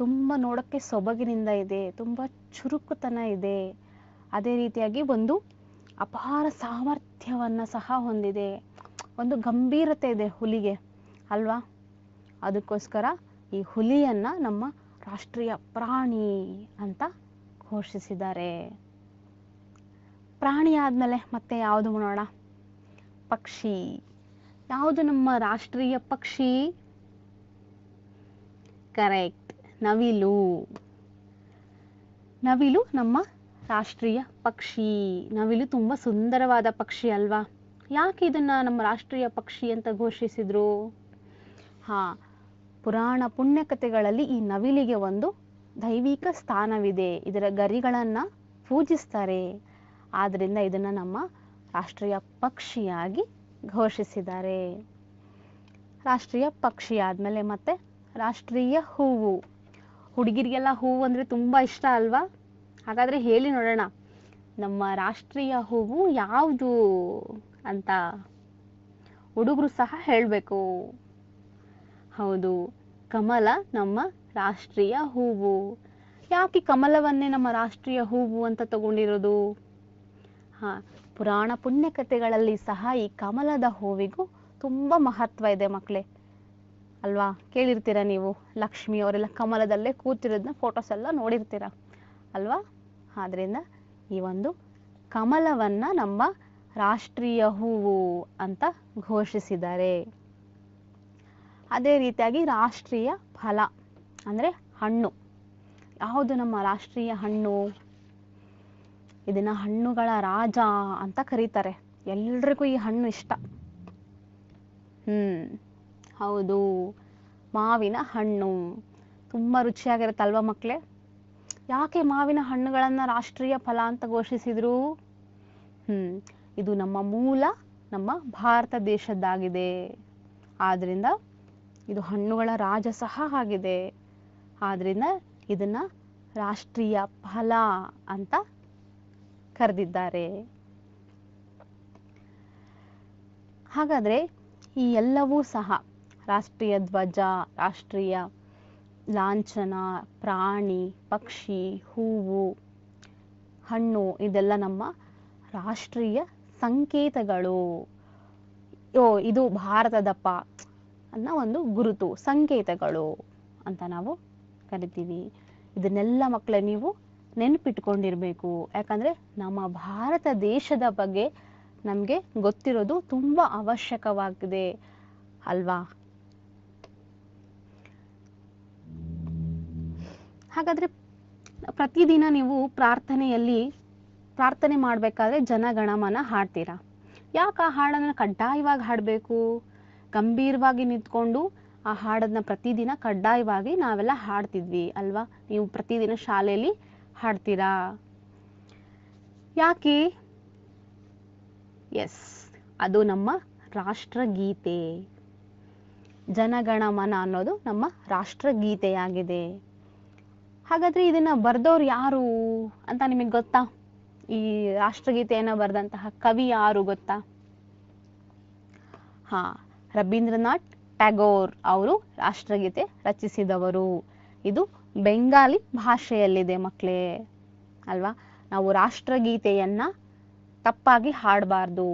ತುಂಬ ನೋಡೋಕ್ಕೆ ಸೊಬಗಿನಿಂದ ಇದೆ ತುಂಬ ಚುರುಕುತನ ಇದೆ ಅದೇ ರೀತಿಯಾಗಿ ಒಂದು ಅಪಾರ ಸಾಮರ್ಥ್ಯವನ್ನು ಸಹ ಹೊಂದಿದೆ ಒಂದು ಗಂಭೀರತೆ ಇದೆ ಹುಲಿಗೆ ಅಲ್ವಾ ಅದಕ್ಕೋಸ್ಕರ ಈ ಹುಲಿಯನ್ನು ನಮ್ಮ ರಾಷ್ಟ್ರೀಯ ಪ್ರಾಣಿ ಅಂತ ಘೋಷಿಸಿದ್ದಾರೆ ಪ್ರಾಣಿ ಆದಮೇಲೆ ಮತ್ತೆ ಯಾವುದು ನೋಡೋಣ ಪಕ್ಷಿ ಯಾವುದು ನಮ್ಮ ರಾಷ್ಟ್ರೀಯ ಪಕ್ಷಿ ಕರೆಕ್ಟ್ ನವಿಲು ನವಿಲು ನಮ್ಮ ರಾಷ್ಟ್ರೀಯ ಪಕ್ಷಿ ನವಿಲು ತುಂಬಾ ಸುಂದರವಾದ ಪಕ್ಷಿ ಅಲ್ವಾ ಯಾಕೆ ಇದನ್ನ ನಮ್ಮ ರಾಷ್ಟ್ರೀಯ ಪಕ್ಷಿ ಅಂತ ಘೋಷಿಸಿದ್ರು ಹಾ ಪುರಾಣ ಕಥೆಗಳಲ್ಲಿ ಈ ನವಿಲಿಗೆ ಒಂದು ದೈವಿಕ ಸ್ಥಾನವಿದೆ ಇದರ ಗರಿಗಳನ್ನ ಪೂಜಿಸ್ತಾರೆ ಆದ್ರಿಂದ ಇದನ್ನ ನಮ್ಮ ರಾಷ್ಟ್ರೀಯ ಪಕ್ಷಿಯಾಗಿ ಘೋಷಿಸಿದ್ದಾರೆ ರಾಷ್ಟ್ರೀಯ ಪಕ್ಷಿ ಆದ್ಮೇಲೆ ಮತ್ತೆ ರಾಷ್ಟ್ರೀಯ ಹೂವು ಹುಡುಗಿರಿಗೆಲ್ಲ ಹೂವು ಅಂದ್ರೆ ತುಂಬಾ ಇಷ್ಟ ಅಲ್ವಾ ಹಾಗಾದ್ರೆ ಹೇಳಿ ನೋಡೋಣ ನಮ್ಮ ರಾಷ್ಟ್ರೀಯ ಹೂವು ಯಾವುದು ಅಂತ ಹುಡುಗರು ಸಹ ಹೇಳಬೇಕು ಹೌದು ಕಮಲ ನಮ್ಮ ರಾಷ್ಟ್ರೀಯ ಹೂವು ಯಾಕೆ ಕಮಲವನ್ನೇ ನಮ್ಮ ರಾಷ್ಟ್ರೀಯ ಹೂವು ಅಂತ ತಗೊಂಡಿರೋದು ಹಾ ಪುರಾಣ ಪುಣ್ಯ ಕಥೆಗಳಲ್ಲಿ ಸಹ ಈ ಕಮಲದ ಹೂವಿಗೂ ತುಂಬಾ ಮಹತ್ವ ಇದೆ ಮಕ್ಕಳೇ ಅಲ್ವಾ ಕೇಳಿರ್ತೀರ ನೀವು ಲಕ್ಷ್ಮಿ ಅವರೆಲ್ಲ ಕಮಲದಲ್ಲೇ ಕೂತಿರೋದನ್ನ ಫೋಟೋಸ್ ಎಲ್ಲ ನೋಡಿರ್ತೀರ ಅಲ್ವಾ ಆದ್ರಿಂದ ಈ ಒಂದು ಕಮಲವನ್ನ ನಮ್ಮ ರಾಷ್ಟ್ರೀಯ ಹೂವು ಅಂತ ಘೋಷಿಸಿದ್ದಾರೆ ಅದೇ ರೀತಿಯಾಗಿ ರಾಷ್ಟ್ರೀಯ ಫಲ ಅಂದ್ರೆ ಹಣ್ಣು ಯಾವುದು ನಮ್ಮ ರಾಷ್ಟ್ರೀಯ ಹಣ್ಣು ಇದನ್ನ ಹಣ್ಣುಗಳ ರಾಜ ಅಂತ ಕರೀತಾರೆ ಎಲ್ರಿಗೂ ಈ ಹಣ್ಣು ಇಷ್ಟ ಹ್ಮ್ ಹೌದು ಮಾವಿನ ಹಣ್ಣು ತುಂಬ ರುಚಿಯಾಗಿರುತ್ತಲ್ವ ಮಕ್ಕಳೇ ಯಾಕೆ ಮಾವಿನ ಹಣ್ಣುಗಳನ್ನು ರಾಷ್ಟ್ರೀಯ ಫಲ ಅಂತ ಘೋಷಿಸಿದ್ರು ಹ್ಮ್ ಇದು ನಮ್ಮ ಮೂಲ ನಮ್ಮ ಭಾರತ ದೇಶದ್ದಾಗಿದೆ ಆದ್ರಿಂದ ಇದು ಹಣ್ಣುಗಳ ರಾಜ ಸಹ ಆಗಿದೆ ಆದ್ರಿಂದ ಇದನ್ನ ರಾಷ್ಟ್ರೀಯ ಫಲ ಅಂತ ಕರೆದಿದ್ದಾರೆ ಹಾಗಾದ್ರೆ ಈ ಎಲ್ಲವೂ ಸಹ ರಾಷ್ಟ್ರೀಯ ಧ್ವಜ ರಾಷ್ಟ್ರೀಯ ಲಾಂಛನ ಪ್ರಾಣಿ ಪಕ್ಷಿ ಹೂವು ಹಣ್ಣು ಇದೆಲ್ಲ ನಮ್ಮ ರಾಷ್ಟ್ರೀಯ ಸಂಕೇತಗಳು ಓ ಇದು ಭಾರತದಪ್ಪ ಪ ಅನ್ನ ಒಂದು ಗುರುತು ಸಂಕೇತಗಳು ಅಂತ ನಾವು ಕರಿತೀವಿ ಇದನ್ನೆಲ್ಲ ಮಕ್ಕಳೇ ನೀವು ನೆನಪಿಟ್ಕೊಂಡಿರ್ಬೇಕು ಯಾಕಂದ್ರೆ ನಮ್ಮ ಭಾರತ ದೇಶದ ಬಗ್ಗೆ ನಮಗೆ ಗೊತ್ತಿರೋದು ತುಂಬ ಅವಶ್ಯಕವಾಗಿದೆ ಅಲ್ವಾ ಹಾಗಾದ್ರೆ ಪ್ರತಿದಿನ ನೀವು ಪ್ರಾರ್ಥನೆಯಲ್ಲಿ ಪ್ರಾರ್ಥನೆ ಮಾಡಬೇಕಾದ್ರೆ ಜನಗಣಮನ ಹಾಡ್ತೀರಾ ಯಾಕೆ ಆ ಹಾಡನ್ನ ಕಡ್ಡಾಯವಾಗಿ ಹಾಡಬೇಕು ಗಂಭೀರವಾಗಿ ನಿಂತ್ಕೊಂಡು ಆ ಹಾಡನ್ನ ಪ್ರತಿದಿನ ಕಡ್ಡಾಯವಾಗಿ ನಾವೆಲ್ಲ ಹಾಡ್ತಿದ್ವಿ ಅಲ್ವಾ ನೀವು ಪ್ರತಿದಿನ ಶಾಲೆಯಲ್ಲಿ ಹಾಡ್ತೀರಾ ಯಾಕೆ ಎಸ್ ಅದು ನಮ್ಮ ರಾಷ್ಟ್ರಗೀತೆ ಜನಗಣಮನ ಅನ್ನೋದು ನಮ್ಮ ರಾಷ್ಟ್ರಗೀತೆಯಾಗಿದೆ ಹಾಗಾದ್ರೆ ಇದನ್ನ ಬರ್ದವ್ರು ಯಾರು ಅಂತ ನಿಮಗೆ ಗೊತ್ತಾ ಈ ರಾಷ್ಟ್ರಗೀತೆಯನ್ನ ಬರೆದಂತಹ ಕವಿ ಯಾರು ಗೊತ್ತಾ ಹಾ ರವೀಂದ್ರನಾಥ್ ಟ್ಯಾಗೋರ್ ಅವರು ರಾಷ್ಟ್ರಗೀತೆ ರಚಿಸಿದವರು ಇದು ಬೆಂಗಾಲಿ ಭಾಷೆಯಲ್ಲಿದೆ ಮಕ್ಕಳೇ ಅಲ್ವಾ ನಾವು ರಾಷ್ಟ್ರಗೀತೆಯನ್ನ ತಪ್ಪಾಗಿ ಹಾಡಬಾರ್ದು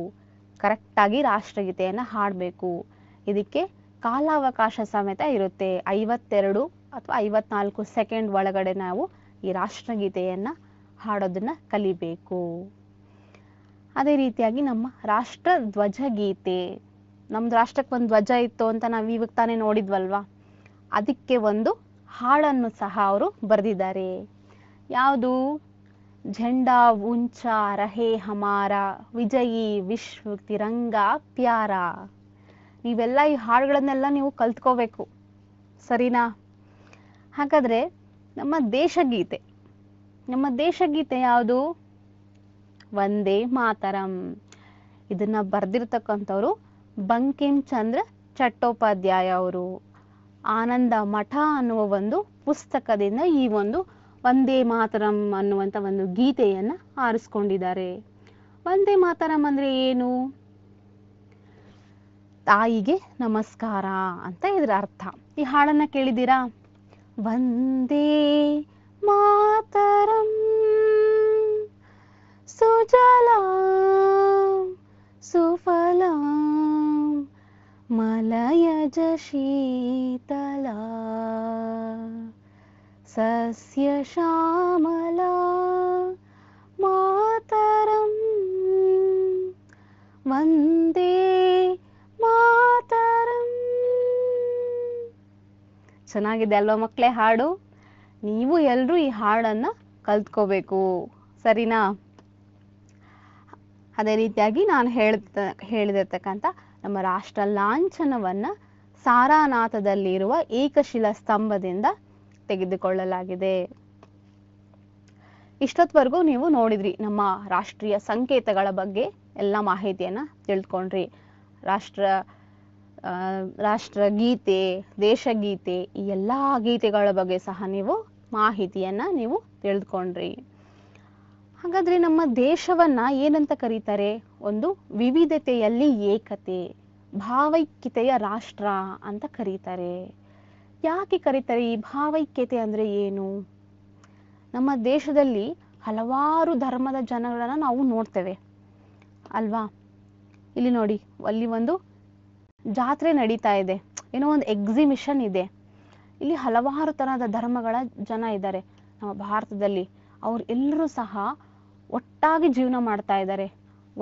ಕರೆಕ್ಟಾಗಿ ರಾಷ್ಟ್ರಗೀತೆಯನ್ನ ಹಾಡಬೇಕು ಇದಕ್ಕೆ ಕಾಲಾವಕಾಶ ಸಮೇತ ಇರುತ್ತೆ ಐವತ್ತೆರಡು ಅಥವಾ ಐವತ್ನಾಲ್ಕು ಸೆಕೆಂಡ್ ಒಳಗಡೆ ನಾವು ಈ ರಾಷ್ಟ್ರಗೀತೆಯನ್ನು ಹಾಡೋದನ್ನ ಕಲಿಬೇಕು ಅದೇ ರೀತಿಯಾಗಿ ನಮ್ಮ ರಾಷ್ಟ್ರ ಧ್ವಜ ಗೀತೆ ನಮ್ದು ರಾಷ್ಟ್ರಕ್ಕೆ ಒಂದು ಧ್ವಜ ಇತ್ತು ಅಂತ ನಾವು ಇವಾಗ ತಾನೇ ನೋಡಿದ್ವಲ್ವಾ ಅದಕ್ಕೆ ಒಂದು ಹಾಡನ್ನು ಸಹ ಅವರು ಬರೆದಿದ್ದಾರೆ ಯಾವುದು ಝಂಡಾ ಉಂಚ ರಹೇ ಹಮಾರ ವಿಜಯಿ ವಿಶ್ವ ತಿರಂಗ ಪ್ಯಾರ ನೀವೆಲ್ಲ ಈ ಹಾಡುಗಳನ್ನೆಲ್ಲ ನೀವು ಕಲ್ತ್ಕೋಬೇಕು ಸರಿನಾ ಹಾಗಾದ್ರೆ ನಮ್ಮ ದೇಶಗೀತೆ ನಮ್ಮ ದೇಶಗೀತೆ ಯಾವುದು ವಂದೇ ಮಾತರಂ ಇದನ್ನ ಬರ್ದಿರ್ತಕ್ಕಂಥವ್ರು ಬಂಕಿಂ ಚಂದ್ರ ಚಟ್ಟೋಪಾಧ್ಯಾಯ ಅವರು ಆನಂದ ಮಠ ಅನ್ನುವ ಒಂದು ಪುಸ್ತಕದಿಂದ ಈ ಒಂದು ವಂದೇ ಮಾತರಂ ಅನ್ನುವಂಥ ಒಂದು ಗೀತೆಯನ್ನು ಆರಿಸ್ಕೊಂಡಿದ್ದಾರೆ ವಂದೇ ಮಾತರಂ ಅಂದ್ರೆ ಏನು ತಾಯಿಗೆ ನಮಸ್ಕಾರ ಅಂತ ಇದ್ರ ಅರ್ಥ ಈ ಹಾಡನ್ನ ಕೇಳಿದ್ದೀರಾ वन्दे मातरम् सुजलां सुफला मलयजशीतला शीतला सस्य मातरम् वन्दे ಚೆನ್ನಾಗಿದೆ ಅಲ್ವಾ ಮಕ್ಕಳೇ ಹಾಡು ನೀವು ಎಲ್ಲರೂ ಈ ಹಾಡನ್ನ ಕಲ್ತ್ಕೋಬೇಕು ಸರಿನಾ ಅದೇ ರೀತಿಯಾಗಿ ನಾನು ಹೇಳ್ತ ಹೇಳಿದಿರ್ತಕ್ಕಂಥ ನಮ್ಮ ರಾಷ್ಟ್ರ ಲಾಂಛನವನ್ನು ಸಾರಾನಾಥದಲ್ಲಿರುವ ಏಕಶಿಲಾ ಸ್ತಂಭದಿಂದ ತೆಗೆದುಕೊಳ್ಳಲಾಗಿದೆ ಇಷ್ಟೊತ್ವರೆಗೂ ನೀವು ನೋಡಿದ್ರಿ ನಮ್ಮ ರಾಷ್ಟ್ರೀಯ ಸಂಕೇತಗಳ ಬಗ್ಗೆ ಎಲ್ಲ ಮಾಹಿತಿಯನ್ನ ತಿಳ್ಕೊಂಡ್ರಿ ರಾಷ್ಟ್ರ ರಾಷ್ಟ್ರ ದೇಶ ದೇಶಗೀತೆ ಈ ಎಲ್ಲಾ ಗೀತೆಗಳ ಬಗ್ಗೆ ಸಹ ನೀವು ಮಾಹಿತಿಯನ್ನು ನೀವು ತಿಳಿದುಕೊಂಡ್ರಿ ಹಾಗಾದ್ರೆ ನಮ್ಮ ದೇಶವನ್ನ ಏನಂತ ಕರೀತಾರೆ ಒಂದು ವಿವಿಧತೆಯಲ್ಲಿ ಏಕತೆ ಭಾವೈಕ್ಯತೆಯ ರಾಷ್ಟ್ರ ಅಂತ ಕರೀತಾರೆ ಯಾಕೆ ಕರೀತಾರೆ ಈ ಭಾವೈಕ್ಯತೆ ಅಂದ್ರೆ ಏನು ನಮ್ಮ ದೇಶದಲ್ಲಿ ಹಲವಾರು ಧರ್ಮದ ಜನಗಳನ್ನ ನಾವು ನೋಡ್ತೇವೆ ಅಲ್ವಾ ಇಲ್ಲಿ ನೋಡಿ ಅಲ್ಲಿ ಒಂದು ಜಾತ್ರೆ ನಡೀತಾ ಇದೆ ಏನೋ ಒಂದು ಎಕ್ಸಿಬಿಷನ್ ಇದೆ ಇಲ್ಲಿ ಹಲವಾರು ತರಹದ ಧರ್ಮಗಳ ಜನ ಇದ್ದಾರೆ ನಮ್ಮ ಭಾರತದಲ್ಲಿ ಅವ್ರು ಎಲ್ಲರೂ ಸಹ ಒಟ್ಟಾಗಿ ಜೀವನ ಮಾಡ್ತಾ ಇದ್ದಾರೆ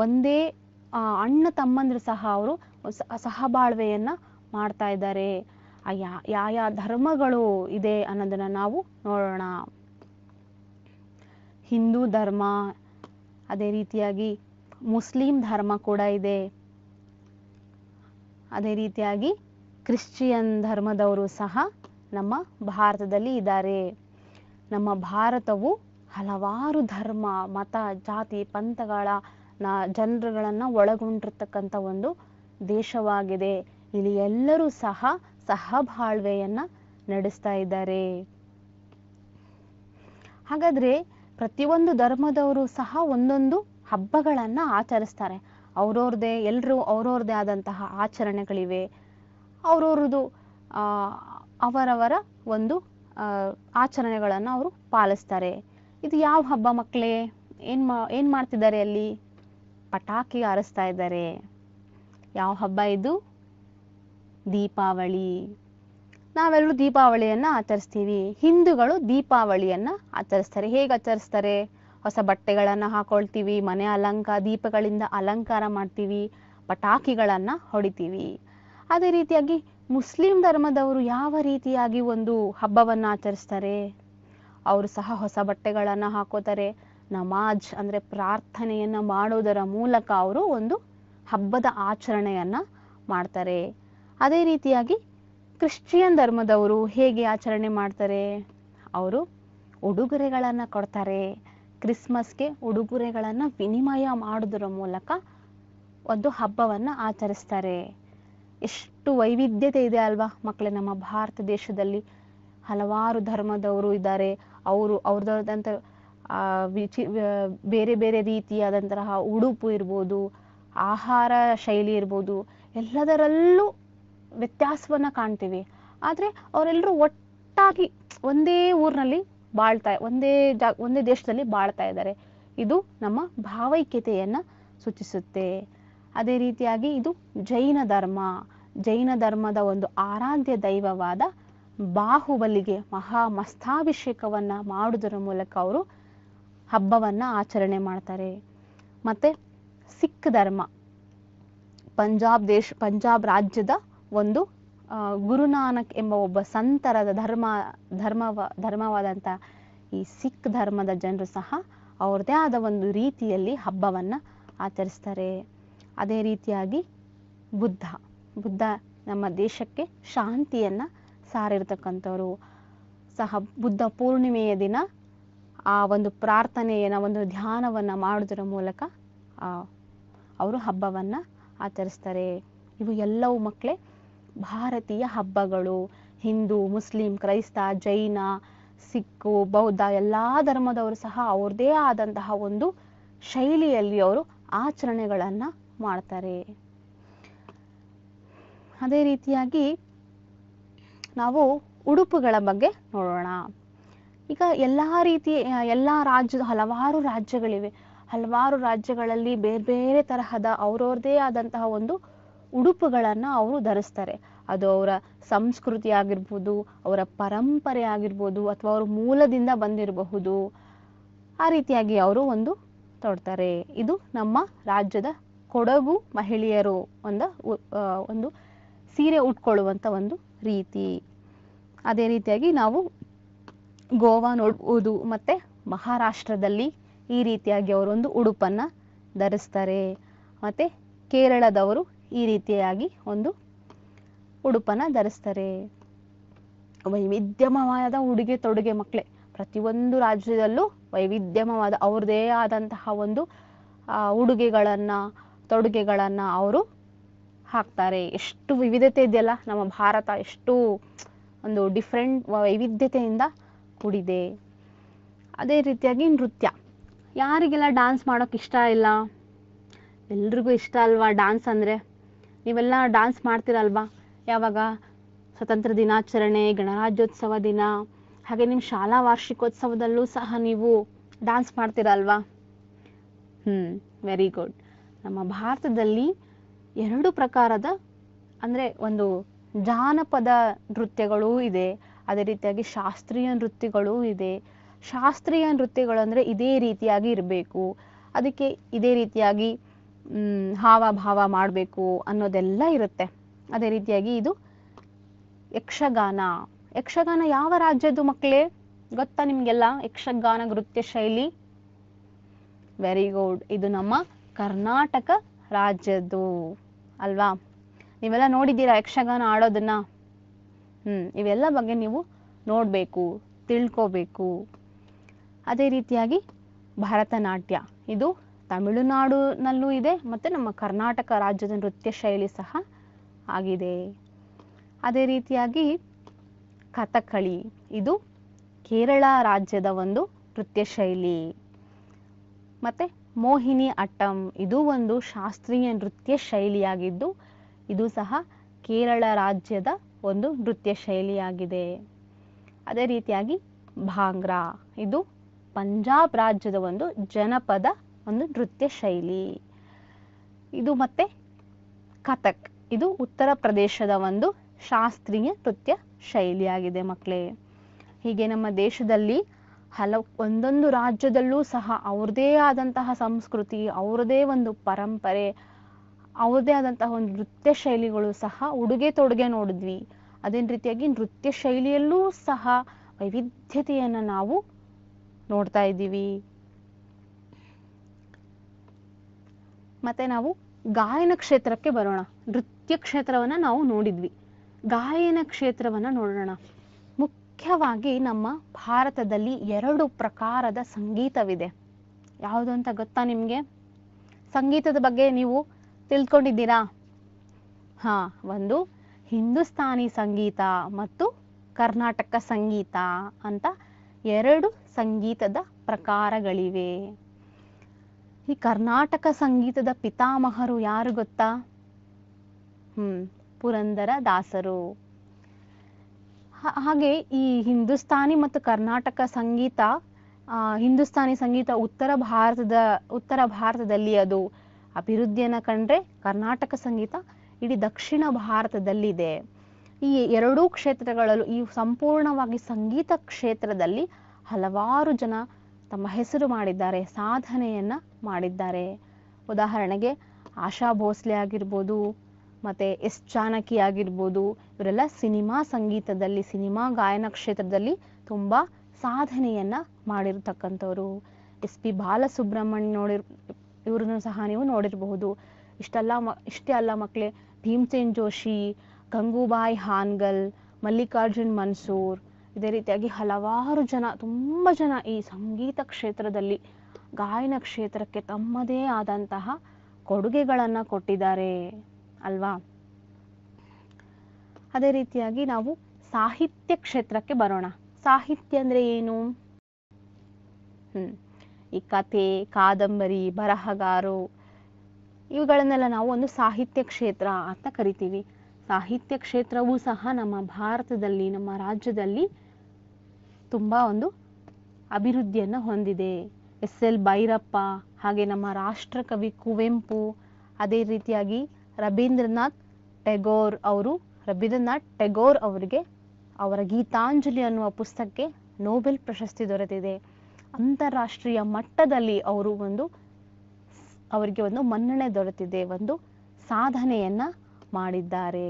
ಒಂದೇ ಅಣ್ಣ ತಮ್ಮಂದ್ರು ಸಹ ಅವರು ಸಹಬಾಳ್ವೆಯನ್ನ ಮಾಡ್ತಾ ಇದ್ದಾರೆ ಯಾ ಯಾವ ಧರ್ಮಗಳು ಇದೆ ಅನ್ನೋದನ್ನ ನಾವು ನೋಡೋಣ ಹಿಂದೂ ಧರ್ಮ ಅದೇ ರೀತಿಯಾಗಿ ಮುಸ್ಲಿಂ ಧರ್ಮ ಕೂಡ ಇದೆ ಅದೇ ರೀತಿಯಾಗಿ ಕ್ರಿಶ್ಚಿಯನ್ ಧರ್ಮದವರು ಸಹ ನಮ್ಮ ಭಾರತದಲ್ಲಿ ಇದ್ದಾರೆ ನಮ್ಮ ಭಾರತವು ಹಲವಾರು ಧರ್ಮ ಮತ ಜಾತಿ ಪಂಥಗಳ ನ ಜನರುಗಳನ್ನ ಒಳಗೊಂಡಿರ್ತಕ್ಕಂಥ ಒಂದು ದೇಶವಾಗಿದೆ ಇಲ್ಲಿ ಎಲ್ಲರೂ ಸಹ ಸಹಬಾಳ್ವೆಯನ್ನ ನಡೆಸ್ತಾ ಇದ್ದಾರೆ ಹಾಗಾದ್ರೆ ಪ್ರತಿಯೊಂದು ಧರ್ಮದವರು ಸಹ ಒಂದೊಂದು ಹಬ್ಬಗಳನ್ನ ಆಚರಿಸ್ತಾರೆ ಅವ್ರವ್ರದ್ದೇ ಎಲ್ಲರೂ ಅವ್ರವ್ರದ್ದೇ ಆದಂತಹ ಆಚರಣೆಗಳಿವೆ ಅವ್ರವ್ರದ್ದು ಅವರವರ ಒಂದು ಆಚರಣೆಗಳನ್ನು ಅವರು ಪಾಲಿಸ್ತಾರೆ ಇದು ಯಾವ ಹಬ್ಬ ಮಕ್ಕಳೇ ಏನು ಮಾ ಏನು ಮಾಡ್ತಿದ್ದಾರೆ ಅಲ್ಲಿ ಪಟಾಕಿ ಹಾರಿಸ್ತಾ ಇದ್ದಾರೆ ಯಾವ ಹಬ್ಬ ಇದು ದೀಪಾವಳಿ ನಾವೆಲ್ಲರೂ ದೀಪಾವಳಿಯನ್ನ ಆಚರಿಸ್ತೀವಿ ಹಿಂದೂಗಳು ದೀಪಾವಳಿಯನ್ನ ಆಚರಿಸ್ತಾರೆ ಹೇಗೆ ಆಚರಿಸ್ತಾರೆ ಹೊಸ ಬಟ್ಟೆಗಳನ್ನು ಹಾಕೊಳ್ತೀವಿ ಮನೆ ಅಲಂಕಾರ ದೀಪಗಳಿಂದ ಅಲಂಕಾರ ಮಾಡ್ತೀವಿ ಪಟಾಕಿಗಳನ್ನು ಹೊಡಿತೀವಿ ಅದೇ ರೀತಿಯಾಗಿ ಮುಸ್ಲಿಂ ಧರ್ಮದವರು ಯಾವ ರೀತಿಯಾಗಿ ಒಂದು ಹಬ್ಬವನ್ನು ಆಚರಿಸ್ತಾರೆ ಅವರು ಸಹ ಹೊಸ ಬಟ್ಟೆಗಳನ್ನು ಹಾಕೋತಾರೆ ನಮಾಜ್ ಅಂದರೆ ಪ್ರಾರ್ಥನೆಯನ್ನು ಮಾಡೋದರ ಮೂಲಕ ಅವರು ಒಂದು ಹಬ್ಬದ ಆಚರಣೆಯನ್ನು ಮಾಡ್ತಾರೆ ಅದೇ ರೀತಿಯಾಗಿ ಕ್ರಿಶ್ಚಿಯನ್ ಧರ್ಮದವರು ಹೇಗೆ ಆಚರಣೆ ಮಾಡ್ತಾರೆ ಅವರು ಉಡುಗೊರೆಗಳನ್ನು ಕೊಡ್ತಾರೆ ಕ್ರಿಸ್ಮಸ್ಗೆ ಉಡುಗೊರೆಗಳನ್ನು ವಿನಿಮಯ ಮಾಡೋದ್ರ ಮೂಲಕ ಒಂದು ಹಬ್ಬವನ್ನ ಆಚರಿಸ್ತಾರೆ ಎಷ್ಟು ವೈವಿಧ್ಯತೆ ಇದೆ ಅಲ್ವಾ ಮಕ್ಕಳೇ ನಮ್ಮ ಭಾರತ ದೇಶದಲ್ಲಿ ಹಲವಾರು ಧರ್ಮದವರು ಇದ್ದಾರೆ ಅವರು ಅವ್ರದ್ದಾದಂಥ ವಿಚಿ ಬೇರೆ ಬೇರೆ ರೀತಿಯಾದಂತಹ ಉಡುಪು ಇರ್ಬೋದು ಆಹಾರ ಶೈಲಿ ಇರ್ಬೋದು ಎಲ್ಲದರಲ್ಲೂ ವ್ಯತ್ಯಾಸವನ್ನ ಕಾಣ್ತೀವಿ ಆದರೆ ಅವರೆಲ್ಲರೂ ಒಟ್ಟಾಗಿ ಒಂದೇ ಊರಿನಲ್ಲಿ ಬಾಳ್ತಾ ಒಂದೇ ಜಾ ಒಂದೇ ದೇಶದಲ್ಲಿ ಬಾಳ್ತಾ ಇದ್ದಾರೆ ಇದು ನಮ್ಮ ಭಾವೈಕ್ಯತೆಯನ್ನ ಸೂಚಿಸುತ್ತೆ ಅದೇ ರೀತಿಯಾಗಿ ಇದು ಜೈನ ಧರ್ಮ ಜೈನ ಧರ್ಮದ ಒಂದು ಆರಾಧ್ಯ ದೈವವಾದ ಬಾಹುಬಲಿಗೆ ಮಹಾ ಮಸ್ತಾಭಿಷೇಕವನ್ನ ಮಾಡುವುದರ ಮೂಲಕ ಅವರು ಹಬ್ಬವನ್ನ ಆಚರಣೆ ಮಾಡ್ತಾರೆ ಮತ್ತೆ ಸಿಖ್ ಧರ್ಮ ಪಂಜಾಬ್ ದೇಶ ಪಂಜಾಬ್ ರಾಜ್ಯದ ಒಂದು ಗುರುನಾನಕ್ ಎಂಬ ಒಬ್ಬ ಸಂತರದ ಧರ್ಮ ಧರ್ಮವ ಧರ್ಮವಾದಂಥ ಈ ಸಿಖ್ ಧರ್ಮದ ಜನರು ಸಹ ಅವ್ರದ್ದೇ ಆದ ಒಂದು ರೀತಿಯಲ್ಲಿ ಹಬ್ಬವನ್ನು ಆಚರಿಸ್ತಾರೆ ಅದೇ ರೀತಿಯಾಗಿ ಬುದ್ಧ ಬುದ್ಧ ನಮ್ಮ ದೇಶಕ್ಕೆ ಶಾಂತಿಯನ್ನು ಸಾರಿರ್ತಕ್ಕಂಥವ್ರು ಸಹ ಬುದ್ಧ ಪೂರ್ಣಿಮೆಯ ದಿನ ಆ ಒಂದು ಪ್ರಾರ್ಥನೆಯನ್ನು ಒಂದು ಧ್ಯಾನವನ್ನು ಮಾಡೋದರ ಮೂಲಕ ಅವರು ಹಬ್ಬವನ್ನು ಆಚರಿಸ್ತಾರೆ ಇವು ಎಲ್ಲವೂ ಮಕ್ಕಳೇ ಭಾರತೀಯ ಹಬ್ಬಗಳು ಹಿಂದೂ ಮುಸ್ಲಿಂ ಕ್ರೈಸ್ತ ಜೈನ ಸಿಕ್ಕು ಬೌದ್ಧ ಎಲ್ಲ ಧರ್ಮದವರು ಸಹ ಅವ್ರದೇ ಆದಂತಹ ಒಂದು ಶೈಲಿಯಲ್ಲಿ ಅವರು ಆಚರಣೆಗಳನ್ನ ಮಾಡ್ತಾರೆ ಅದೇ ರೀತಿಯಾಗಿ ನಾವು ಉಡುಪುಗಳ ಬಗ್ಗೆ ನೋಡೋಣ ಈಗ ಎಲ್ಲಾ ರೀತಿ ಎಲ್ಲಾ ರಾಜ್ಯದ ಹಲವಾರು ರಾಜ್ಯಗಳಿವೆ ಹಲವಾರು ರಾಜ್ಯಗಳಲ್ಲಿ ಬೇರೆ ಬೇರೆ ತರಹದ ಅವ್ರವ್ರದೇ ಆದಂತಹ ಒಂದು ಉಡುಪುಗಳನ್ನು ಅವರು ಧರಿಸ್ತಾರೆ ಅದು ಅವರ ಸಂಸ್ಕೃತಿ ಆಗಿರ್ಬೋದು ಅವರ ಪರಂಪರೆ ಆಗಿರ್ಬೋದು ಅಥವಾ ಅವ್ರ ಮೂಲದಿಂದ ಬಂದಿರಬಹುದು ಆ ರೀತಿಯಾಗಿ ಅವರು ಒಂದು ತೊಡ್ತಾರೆ ಇದು ನಮ್ಮ ರಾಜ್ಯದ ಕೊಡಗು ಮಹಿಳೆಯರು ಒಂದ ಒಂದು ಸೀರೆ ಉಟ್ಕೊಳ್ಳುವಂತ ಒಂದು ರೀತಿ ಅದೇ ರೀತಿಯಾಗಿ ನಾವು ಗೋವಾ ನೋಡ್ಬೋದು ಮತ್ತೆ ಮಹಾರಾಷ್ಟ್ರದಲ್ಲಿ ಈ ರೀತಿಯಾಗಿ ಒಂದು ಉಡುಪನ್ನ ಧರಿಸ್ತಾರೆ ಮತ್ತೆ ಕೇರಳದವರು ಈ ರೀತಿಯಾಗಿ ಒಂದು ಉಡುಪನ ಧರಿಸ್ತಾರೆ ವೈವಿಧ್ಯಮವಾದ ಉಡುಗೆ ತೊಡುಗೆ ಮಕ್ಕಳೇ ಪ್ರತಿಯೊಂದು ರಾಜ್ಯದಲ್ಲೂ ವೈವಿಧ್ಯಮವಾದ ಅವ್ರದ್ದೇ ಆದಂತಹ ಒಂದು ಉಡುಗೆಗಳನ್ನ ತೊಡುಗೆಗಳನ್ನ ಅವರು ಹಾಕ್ತಾರೆ ಎಷ್ಟು ವಿವಿಧತೆ ಇದೆಯಲ್ಲ ನಮ್ಮ ಭಾರತ ಎಷ್ಟು ಒಂದು ಡಿಫ್ರೆಂಟ್ ವೈವಿಧ್ಯತೆಯಿಂದ ಕೂಡಿದೆ ಅದೇ ರೀತಿಯಾಗಿ ನೃತ್ಯ ಯಾರಿಗೆಲ್ಲ ಡ್ಯಾನ್ಸ್ ಮಾಡೋಕೆ ಇಷ್ಟ ಇಲ್ಲ ಎಲ್ರಿಗೂ ಇಷ್ಟ ಅಲ್ವಾ ಡ್ಯಾನ್ಸ್ ಅಂದರೆ ನೀವೆಲ್ಲ ಡಾನ್ಸ್ ಮಾಡ್ತೀರಲ್ವಾ ಯಾವಾಗ ಸ್ವತಂತ್ರ ದಿನಾಚರಣೆ ಗಣರಾಜ್ಯೋತ್ಸವ ದಿನ ಹಾಗೆ ನಿಮ್ಮ ಶಾಲಾ ವಾರ್ಷಿಕೋತ್ಸವದಲ್ಲೂ ಸಹ ನೀವು ಡ್ಯಾನ್ಸ್ ಮಾಡ್ತೀರಲ್ವಾ ಹ್ಮ್ ವೆರಿ ಗುಡ್ ನಮ್ಮ ಭಾರತದಲ್ಲಿ ಎರಡು ಪ್ರಕಾರದ ಅಂದ್ರೆ ಒಂದು ಜಾನಪದ ನೃತ್ಯಗಳು ಇದೆ ಅದೇ ರೀತಿಯಾಗಿ ಶಾಸ್ತ್ರೀಯ ನೃತ್ಯಗಳೂ ಇದೆ ಶಾಸ್ತ್ರೀಯ ನೃತ್ಯಗಳು ಅಂದ್ರೆ ಇದೇ ರೀತಿಯಾಗಿ ಇರಬೇಕು ಅದಕ್ಕೆ ಇದೇ ರೀತಿಯಾಗಿ ಭಾವ ಮಾಡಬೇಕು ಅನ್ನೋದೆಲ್ಲ ಇರುತ್ತೆ ಅದೇ ರೀತಿಯಾಗಿ ಇದು ಯಕ್ಷಗಾನ ಯಕ್ಷಗಾನ ಯಾವ ರಾಜ್ಯದ್ದು ಮಕ್ಕಳೇ ಗೊತ್ತಾ ನಿಮ್ಗೆಲ್ಲ ಯಕ್ಷಗಾನ ನೃತ್ಯ ಶೈಲಿ ವೆರಿ ಗುಡ್ ಇದು ನಮ್ಮ ಕರ್ನಾಟಕ ರಾಜ್ಯದ್ದು ಅಲ್ವಾ ನೀವೆಲ್ಲ ನೋಡಿದ್ದೀರಾ ಯಕ್ಷಗಾನ ಆಡೋದನ್ನ ಹ್ಮ್ ಇವೆಲ್ಲ ಬಗ್ಗೆ ನೀವು ನೋಡ್ಬೇಕು ತಿಳ್ಕೋಬೇಕು ಅದೇ ರೀತಿಯಾಗಿ ಭರತನಾಟ್ಯ ಇದು ತಮಿಳುನಾಡಿನಲ್ಲೂ ಇದೆ ಮತ್ತು ನಮ್ಮ ಕರ್ನಾಟಕ ರಾಜ್ಯದ ನೃತ್ಯ ಶೈಲಿ ಸಹ ಆಗಿದೆ ಅದೇ ರೀತಿಯಾಗಿ ಕಥಕಳಿ ಇದು ಕೇರಳ ರಾಜ್ಯದ ಒಂದು ನೃತ್ಯ ಶೈಲಿ ಮತ್ತು ಮೋಹಿನಿ ಅಟ್ಟಂ ಇದು ಒಂದು ಶಾಸ್ತ್ರೀಯ ನೃತ್ಯ ಶೈಲಿಯಾಗಿದ್ದು ಇದು ಸಹ ಕೇರಳ ರಾಜ್ಯದ ಒಂದು ನೃತ್ಯ ಶೈಲಿಯಾಗಿದೆ ಅದೇ ರೀತಿಯಾಗಿ ಭಾಂಗ್ರಾ ಇದು ಪಂಜಾಬ್ ರಾಜ್ಯದ ಒಂದು ಜನಪದ ಒಂದು ನೃತ್ಯ ಶೈಲಿ ಇದು ಮತ್ತೆ ಕಥಕ್ ಇದು ಉತ್ತರ ಪ್ರದೇಶದ ಒಂದು ಶಾಸ್ತ್ರೀಯ ನೃತ್ಯ ಶೈಲಿಯಾಗಿದೆ ಮಕ್ಕಳೇ ಹೀಗೆ ನಮ್ಮ ದೇಶದಲ್ಲಿ ಹಲವು ಒಂದೊಂದು ರಾಜ್ಯದಲ್ಲೂ ಸಹ ಅವ್ರದೇ ಆದಂತಹ ಸಂಸ್ಕೃತಿ ಅವ್ರದೇ ಒಂದು ಪರಂಪರೆ ಅವ್ರದೇ ಆದಂತಹ ಒಂದು ನೃತ್ಯ ಶೈಲಿಗಳು ಸಹ ಉಡುಗೆ ತೊಡುಗೆ ನೋಡಿದ್ವಿ ಅದೇ ರೀತಿಯಾಗಿ ನೃತ್ಯ ಶೈಲಿಯಲ್ಲೂ ಸಹ ವೈವಿಧ್ಯತೆಯನ್ನು ನಾವು ನೋಡ್ತಾ ಇದ್ದೀವಿ ಮತ್ತೆ ನಾವು ಗಾಯನ ಕ್ಷೇತ್ರಕ್ಕೆ ಬರೋಣ ನೃತ್ಯ ಕ್ಷೇತ್ರವನ್ನ ನಾವು ನೋಡಿದ್ವಿ ಗಾಯನ ಕ್ಷೇತ್ರವನ್ನ ನೋಡೋಣ ಮುಖ್ಯವಾಗಿ ನಮ್ಮ ಭಾರತದಲ್ಲಿ ಎರಡು ಪ್ರಕಾರದ ಸಂಗೀತವಿದೆ ಯಾವುದು ಅಂತ ಗೊತ್ತಾ ನಿಮ್ಗೆ ಸಂಗೀತದ ಬಗ್ಗೆ ನೀವು ತಿಳ್ಕೊಂಡಿದ್ದೀರಾ ಹಾ ಒಂದು ಹಿಂದೂಸ್ತಾನಿ ಸಂಗೀತ ಮತ್ತು ಕರ್ನಾಟಕ ಸಂಗೀತ ಅಂತ ಎರಡು ಸಂಗೀತದ ಪ್ರಕಾರಗಳಿವೆ ಈ ಕರ್ನಾಟಕ ಸಂಗೀತದ ಪಿತಾಮಹರು ಯಾರು ಗೊತ್ತಾ ಹ್ಮ್ ಪುರಂದರ ದಾಸರು ಹಾಗೆ ಈ ಹಿಂದೂಸ್ತಾನಿ ಮತ್ತು ಕರ್ನಾಟಕ ಸಂಗೀತ ಹಿಂದೂಸ್ತಾನಿ ಸಂಗೀತ ಉತ್ತರ ಭಾರತದ ಉತ್ತರ ಭಾರತದಲ್ಲಿ ಅದು ಅಭಿವೃದ್ಧಿಯನ್ನ ಕಂಡ್ರೆ ಕರ್ನಾಟಕ ಸಂಗೀತ ಇಡೀ ದಕ್ಷಿಣ ಭಾರತದಲ್ಲಿದೆ ಈ ಎರಡೂ ಕ್ಷೇತ್ರಗಳಲ್ಲೂ ಈ ಸಂಪೂರ್ಣವಾಗಿ ಸಂಗೀತ ಕ್ಷೇತ್ರದಲ್ಲಿ ಹಲವಾರು ಜನ ತಮ್ಮ ಹೆಸರು ಮಾಡಿದ್ದಾರೆ ಸಾಧನೆಯನ್ನು ಮಾಡಿದ್ದಾರೆ ಉದಾಹರಣೆಗೆ ಆಶಾ ಭೋಸ್ಲೆ ಆಗಿರ್ಬೋದು ಮತ್ತು ಎಸ್ ಜಾನಕಿ ಆಗಿರ್ಬೋದು ಇವರೆಲ್ಲ ಸಿನಿಮಾ ಸಂಗೀತದಲ್ಲಿ ಸಿನಿಮಾ ಗಾಯನ ಕ್ಷೇತ್ರದಲ್ಲಿ ತುಂಬ ಸಾಧನೆಯನ್ನು ಮಾಡಿರತಕ್ಕಂಥವ್ರು ಎಸ್ ಪಿ ಬಾಲಸುಬ್ರಹ್ಮಣ್ಯ ನೋಡಿರ್ ಇವ್ರನ್ನು ಸಹ ನೀವು ನೋಡಿರಬಹುದು ಇಷ್ಟೆಲ್ಲ ಮ ಇಷ್ಟೇ ಅಲ್ಲ ಮಕ್ಕಳೇ ಭೀಮ್ಸೇನ್ ಜೋಶಿ ಗಂಗೂಬಾಯಿ ಹಾನ್ಗಲ್ ಮಲ್ಲಿಕಾರ್ಜುನ್ ಮನ್ಸೂರ್ ಇದೇ ರೀತಿಯಾಗಿ ಹಲವಾರು ಜನ ತುಂಬ ಜನ ಈ ಸಂಗೀತ ಕ್ಷೇತ್ರದಲ್ಲಿ ಗಾಯನ ಕ್ಷೇತ್ರಕ್ಕೆ ತಮ್ಮದೇ ಆದಂತಹ ಕೊಡುಗೆಗಳನ್ನು ಕೊಟ್ಟಿದ್ದಾರೆ ಅಲ್ವಾ ಅದೇ ರೀತಿಯಾಗಿ ನಾವು ಸಾಹಿತ್ಯ ಕ್ಷೇತ್ರಕ್ಕೆ ಬರೋಣ ಸಾಹಿತ್ಯ ಅಂದ್ರೆ ಏನು ಹ್ಮ್ ಈ ಕತೆ ಕಾದಂಬರಿ ಬರಹಗಾರು ಇವುಗಳನ್ನೆಲ್ಲ ನಾವು ಒಂದು ಸಾಹಿತ್ಯ ಕ್ಷೇತ್ರ ಅಂತ ಕರಿತೀವಿ ಸಾಹಿತ್ಯ ಕ್ಷೇತ್ರವೂ ಸಹ ನಮ್ಮ ಭಾರತದಲ್ಲಿ ನಮ್ಮ ರಾಜ್ಯದಲ್ಲಿ ತುಂಬ ಒಂದು ಅಭಿವೃದ್ಧಿಯನ್ನು ಹೊಂದಿದೆ ಎಸ್ ಎಲ್ ಭೈರಪ್ಪ ಹಾಗೆ ನಮ್ಮ ರಾಷ್ಟ್ರಕವಿ ಕುವೆಂಪು ಅದೇ ರೀತಿಯಾಗಿ ರವೀಂದ್ರನಾಥ್ ಟೆಗೋರ್ ಅವರು ರವೀಂದ್ರನಾಥ್ ಟೆಗೋರ್ ಅವರಿಗೆ ಅವರ ಗೀತಾಂಜಲಿ ಅನ್ನುವ ಪುಸ್ತಕಕ್ಕೆ ನೋಬೆಲ್ ಪ್ರಶಸ್ತಿ ದೊರೆತಿದೆ ಅಂತಾರಾಷ್ಟ್ರೀಯ ಮಟ್ಟದಲ್ಲಿ ಅವರು ಒಂದು ಅವರಿಗೆ ಒಂದು ಮನ್ನಣೆ ದೊರೆತಿದೆ ಒಂದು ಸಾಧನೆಯನ್ನ ಮಾಡಿದ್ದಾರೆ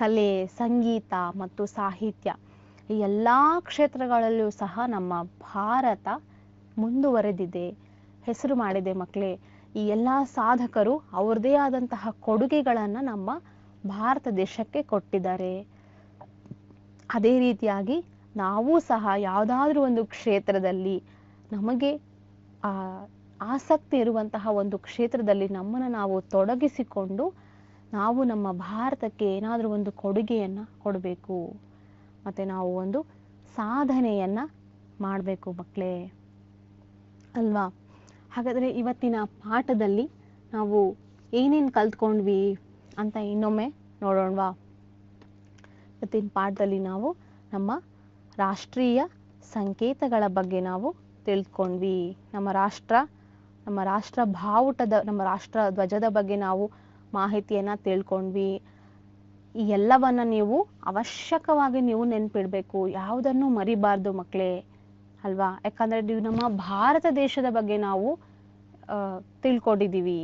ಕಲೆ ಸಂಗೀತ ಮತ್ತು ಸಾಹಿತ್ಯ ಈ ಎಲ್ಲ ಕ್ಷೇತ್ರಗಳಲ್ಲೂ ಸಹ ನಮ್ಮ ಭಾರತ ಮುಂದುವರೆದಿದೆ ಹೆಸರು ಮಾಡಿದೆ ಮಕ್ಕಳೇ ಈ ಎಲ್ಲ ಸಾಧಕರು ಅವ್ರದೇ ಆದಂತಹ ಕೊಡುಗೆಗಳನ್ನು ನಮ್ಮ ಭಾರತ ದೇಶಕ್ಕೆ ಕೊಟ್ಟಿದ್ದಾರೆ ಅದೇ ರೀತಿಯಾಗಿ ನಾವು ಸಹ ಯಾವುದಾದ್ರೂ ಒಂದು ಕ್ಷೇತ್ರದಲ್ಲಿ ನಮಗೆ ಆ ಆಸಕ್ತಿ ಇರುವಂತಹ ಒಂದು ಕ್ಷೇತ್ರದಲ್ಲಿ ನಮ್ಮನ್ನ ನಾವು ತೊಡಗಿಸಿಕೊಂಡು ನಾವು ನಮ್ಮ ಭಾರತಕ್ಕೆ ಏನಾದರೂ ಒಂದು ಕೊಡುಗೆಯನ್ನ ಕೊಡಬೇಕು ಮತ್ತೆ ನಾವು ಒಂದು ಸಾಧನೆಯನ್ನ ಮಾಡಬೇಕು ಮಕ್ಳೇ ಅಲ್ವಾ ಹಾಗಾದ್ರೆ ಇವತ್ತಿನ ಪಾಠದಲ್ಲಿ ನಾವು ಏನೇನ್ ಕಲ್ತ್ಕೊಂಡ್ವಿ ಅಂತ ಇನ್ನೊಮ್ಮೆ ನೋಡೋಣವಾ ಇವತ್ತಿನ ಪಾಠದಲ್ಲಿ ನಾವು ನಮ್ಮ ರಾಷ್ಟ್ರೀಯ ಸಂಕೇತಗಳ ಬಗ್ಗೆ ನಾವು ತಿಳ್ಕೊಂಡ್ವಿ ನಮ್ಮ ರಾಷ್ಟ್ರ ನಮ್ಮ ರಾಷ್ಟ್ರ ಭಾವುಟದ ನಮ್ಮ ರಾಷ್ಟ್ರ ಧ್ವಜದ ಬಗ್ಗೆ ನಾವು ಮಾಹಿತಿಯನ್ನ ತಿಳ್ಕೊಂಡ್ವಿ ಈ ಎಲ್ಲವನ್ನ ನೀವು ಅವಶ್ಯಕವಾಗಿ ನೀವು ನೆನ್ಪಿಡ್ಬೇಕು ಯಾವುದನ್ನು ಮರಿಬಾರ್ದು ಮಕ್ಕಳೇ ಅಲ್ವಾ ಯಾಕಂದ್ರೆ ನೀವು ನಮ್ಮ ಭಾರತ ದೇಶದ ಬಗ್ಗೆ ನಾವು ಅಹ್ ತಿಳ್ಕೊಂಡಿದೀವಿ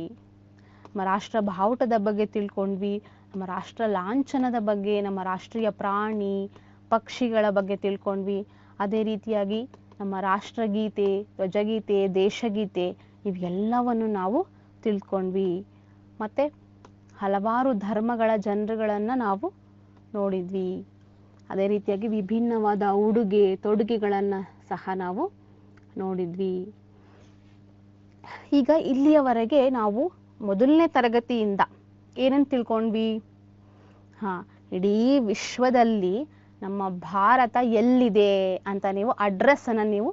ನಮ್ಮ ರಾಷ್ಟ್ರ ಭಾವುಟದ ಬಗ್ಗೆ ತಿಳ್ಕೊಂಡ್ವಿ ನಮ್ಮ ರಾಷ್ಟ್ರ ಲಾಂಛನದ ಬಗ್ಗೆ ನಮ್ಮ ರಾಷ್ಟ್ರೀಯ ಪ್ರಾಣಿ ಪಕ್ಷಿಗಳ ಬಗ್ಗೆ ತಿಳ್ಕೊಂಡ್ವಿ ಅದೇ ರೀತಿಯಾಗಿ ನಮ್ಮ ರಾಷ್ಟ್ರಗೀತೆ ಧ್ವಜಗೀತೆ ದೇಶಗೀತೆ ಇವೆಲ್ಲವನ್ನು ನಾವು ತಿಳ್ಕೊಂಡ್ವಿ ಮತ್ತೆ ಹಲವಾರು ಧರ್ಮಗಳ ಜನರುಗಳನ್ನ ನಾವು ನೋಡಿದ್ವಿ ಅದೇ ರೀತಿಯಾಗಿ ವಿಭಿನ್ನವಾದ ಉಡುಗೆ ತೊಡುಗೆಗಳನ್ನು ಸಹ ನಾವು ನೋಡಿದ್ವಿ ಈಗ ಇಲ್ಲಿಯವರೆಗೆ ನಾವು ಮೊದಲನೇ ತರಗತಿಯಿಂದ ಏನಂತ ತಿಳ್ಕೊಂಡ್ವಿ ಹಾ ಇಡೀ ವಿಶ್ವದಲ್ಲಿ ನಮ್ಮ ಭಾರತ ಎಲ್ಲಿದೆ ಅಂತ ನೀವು ಅಡ್ರೆಸ್ಸನ್ನು ನೀವು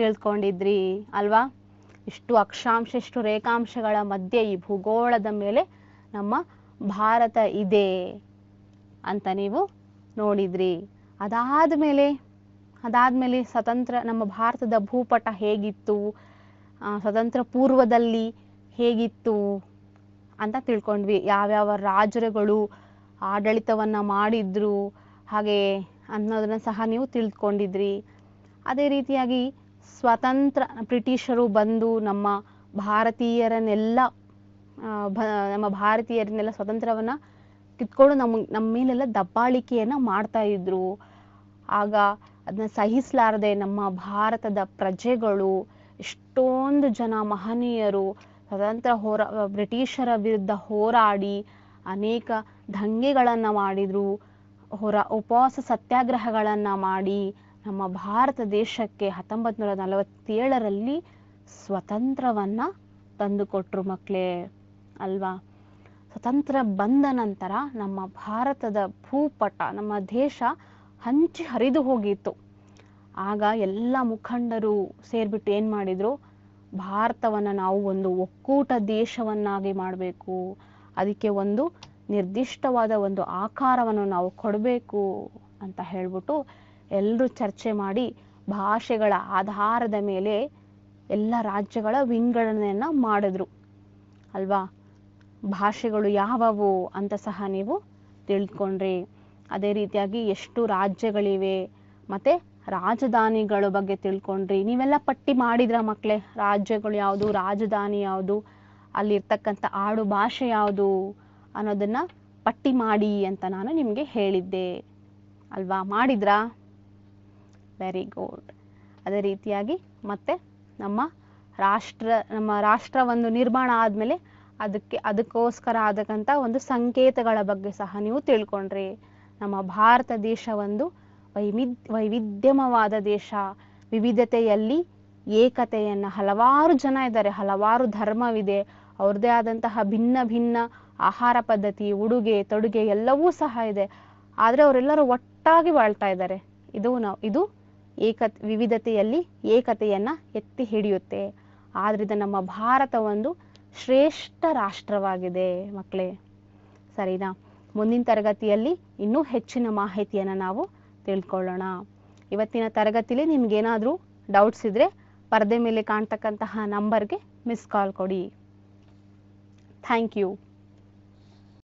ತಿಳ್ಕೊಂಡಿದ್ರಿ ಅಲ್ವಾ ಇಷ್ಟು ಅಕ್ಷಾಂಶ ಇಷ್ಟು ರೇಖಾಂಶಗಳ ಮಧ್ಯೆ ಈ ಭೂಗೋಳದ ಮೇಲೆ ನಮ್ಮ ಭಾರತ ಇದೆ ಅಂತ ನೀವು ನೋಡಿದ್ರಿ ಅದಾದ ಮೇಲೆ ಅದಾದಮೇಲೆ ಸ್ವತಂತ್ರ ನಮ್ಮ ಭಾರತದ ಭೂಪಟ ಹೇಗಿತ್ತು ಸ್ವತಂತ್ರ ಪೂರ್ವದಲ್ಲಿ ಹೇಗಿತ್ತು ಅಂತ ತಿಳ್ಕೊಂಡ್ವಿ ಯಾವ್ಯಾವ ರಾಜರುಗಳು ಆಡಳಿತವನ್ನ ಮಾಡಿದ್ರು ಹಾಗೆ ಅನ್ನೋದನ್ನ ಸಹ ನೀವು ತಿಳ್ಕೊಂಡಿದ್ರಿ ಅದೇ ರೀತಿಯಾಗಿ ಸ್ವತಂತ್ರ ಬ್ರಿಟಿಷರು ಬಂದು ನಮ್ಮ ಭಾರತೀಯರನ್ನೆಲ್ಲ ಭ ನಮ್ಮ ಭಾರತೀಯರನ್ನೆಲ್ಲ ಸ್ವತಂತ್ರವನ್ನ ಕಿತ್ಕೊಂಡು ನಮ್ಮ ನಮ್ಮ ಮೇಲೆಲ್ಲ ದಬ್ಬಾಳಿಕೆಯನ್ನ ಮಾಡ್ತಾ ಇದ್ರು ಆಗ ಅದನ್ನ ಸಹಿಸಲಾರದೆ ನಮ್ಮ ಭಾರತದ ಪ್ರಜೆಗಳು ಎಷ್ಟೊಂದು ಜನ ಮಹನೀಯರು ಸ್ವತಂತ್ರ ಹೋರಾ ಬ್ರಿಟಿಷರ ವಿರುದ್ಧ ಹೋರಾಡಿ ಅನೇಕ ದಂಗೆಗಳನ್ನ ಮಾಡಿದ್ರು ಹೊರ ಉಪವಾಸ ಸತ್ಯಾಗ್ರಹಗಳನ್ನ ಮಾಡಿ ನಮ್ಮ ಭಾರತ ದೇಶಕ್ಕೆ ಹತ್ತೊಂಬತ್ ನೂರ ನಲವತ್ತೇಳರಲ್ಲಿ ತಂದು ತಂದುಕೊಟ್ರು ಮಕ್ಳೇ ಅಲ್ವಾ ಸ್ವತಂತ್ರ ಬಂದ ನಂತರ ನಮ್ಮ ಭಾರತದ ಭೂಪಟ ನಮ್ಮ ದೇಶ ಹಂಚಿ ಹರಿದು ಹೋಗಿತ್ತು ಆಗ ಎಲ್ಲ ಮುಖಂಡರು ಸೇರ್ಬಿಟ್ಟು ಏನ್ ಮಾಡಿದ್ರು ಭಾರತವನ್ನ ನಾವು ಒಂದು ಒಕ್ಕೂಟ ದೇಶವನ್ನಾಗಿ ಮಾಡಬೇಕು ಅದಕ್ಕೆ ಒಂದು ನಿರ್ದಿಷ್ಟವಾದ ಒಂದು ಆಕಾರವನ್ನು ನಾವು ಕೊಡಬೇಕು ಅಂತ ಹೇಳ್ಬಿಟ್ಟು ಎಲ್ಲರೂ ಚರ್ಚೆ ಮಾಡಿ ಭಾಷೆಗಳ ಆಧಾರದ ಮೇಲೆ ಎಲ್ಲ ರಾಜ್ಯಗಳ ವಿಂಗಡಣೆಯನ್ನು ಮಾಡಿದ್ರು ಅಲ್ವಾ ಭಾಷೆಗಳು ಯಾವವು ಅಂತ ಸಹ ನೀವು ತಿಳ್ಕೊಂಡ್ರಿ ಅದೇ ರೀತಿಯಾಗಿ ಎಷ್ಟು ರಾಜ್ಯಗಳಿವೆ ಮತ್ತು ರಾಜಧಾನಿಗಳ ಬಗ್ಗೆ ತಿಳ್ಕೊಂಡ್ರಿ ನೀವೆಲ್ಲ ಪಟ್ಟಿ ಮಾಡಿದ್ರ ಮಕ್ಕಳೇ ರಾಜ್ಯಗಳು ಯಾವುದು ರಾಜಧಾನಿ ಯಾವುದು ಅಲ್ಲಿರ್ತಕ್ಕಂಥ ಆಡು ಭಾಷೆ ಯಾವುದು ಅನ್ನೋದನ್ನು ಪಟ್ಟಿ ಮಾಡಿ ಅಂತ ನಾನು ನಿಮಗೆ ಹೇಳಿದ್ದೆ ಅಲ್ವಾ ಮಾಡಿದ್ರಾ ವೆರಿ ಗುಡ್ ಅದೇ ರೀತಿಯಾಗಿ ಮತ್ತೆ ನಮ್ಮ ರಾಷ್ಟ್ರ ನಮ್ಮ ರಾಷ್ಟ್ರ ಒಂದು ನಿರ್ಮಾಣ ಆದ್ಮೇಲೆ ಅದಕ್ಕೆ ಅದಕ್ಕೋಸ್ಕರ ಆದಕ್ಕಂಥ ಒಂದು ಸಂಕೇತಗಳ ಬಗ್ಗೆ ಸಹ ನೀವು ತಿಳ್ಕೊಂಡ್ರಿ ನಮ್ಮ ಭಾರತ ದೇಶ ಒಂದು ವೈವಿಧ್ಯ ವೈವಿಧ್ಯಮವಾದ ದೇಶ ವಿವಿಧತೆಯಲ್ಲಿ ಏಕತೆಯನ್ನು ಹಲವಾರು ಜನ ಇದ್ದಾರೆ ಹಲವಾರು ಧರ್ಮವಿದೆ ಅವ್ರದೇ ಆದಂತಹ ಭಿನ್ನ ಭಿನ್ನ ಆಹಾರ ಪದ್ಧತಿ ಉಡುಗೆ ತೊಡುಗೆ ಎಲ್ಲವೂ ಸಹ ಇದೆ ಆದ್ರೆ ಅವರೆಲ್ಲರೂ ಒಟ್ಟಾಗಿ ಬಾಳ್ತಾ ಇದ್ದಾರೆ ಇದು ನಾವು ಇದು ಏಕ ವಿವಿಧತೆಯಲ್ಲಿ ಏಕತೆಯನ್ನ ಎತ್ತಿ ಹಿಡಿಯುತ್ತೆ ಆದ್ರಿಂದ ನಮ್ಮ ಭಾರತ ಒಂದು ಶ್ರೇಷ್ಠ ರಾಷ್ಟ್ರವಾಗಿದೆ ಮಕ್ಕಳೇ ಸರಿನಾ ಮುಂದಿನ ತರಗತಿಯಲ್ಲಿ ಇನ್ನೂ ಹೆಚ್ಚಿನ ಮಾಹಿತಿಯನ್ನು ನಾವು ತಿಳ್ಕೊಳ್ಳೋಣ ಇವತ್ತಿನ ತರಗತಿಲಿ ನಿಮ್ಗೇನಾದರೂ ಡೌಟ್ಸ್ ಇದ್ರೆ ಪರದೆ ಮೇಲೆ ಕಾಣ್ತಕ್ಕಂತಹ ನಂಬರ್ಗೆ ಮಿಸ್ ಕಾಲ್ ಕೊಡಿ ಥ್ಯಾಂಕ್ ಯು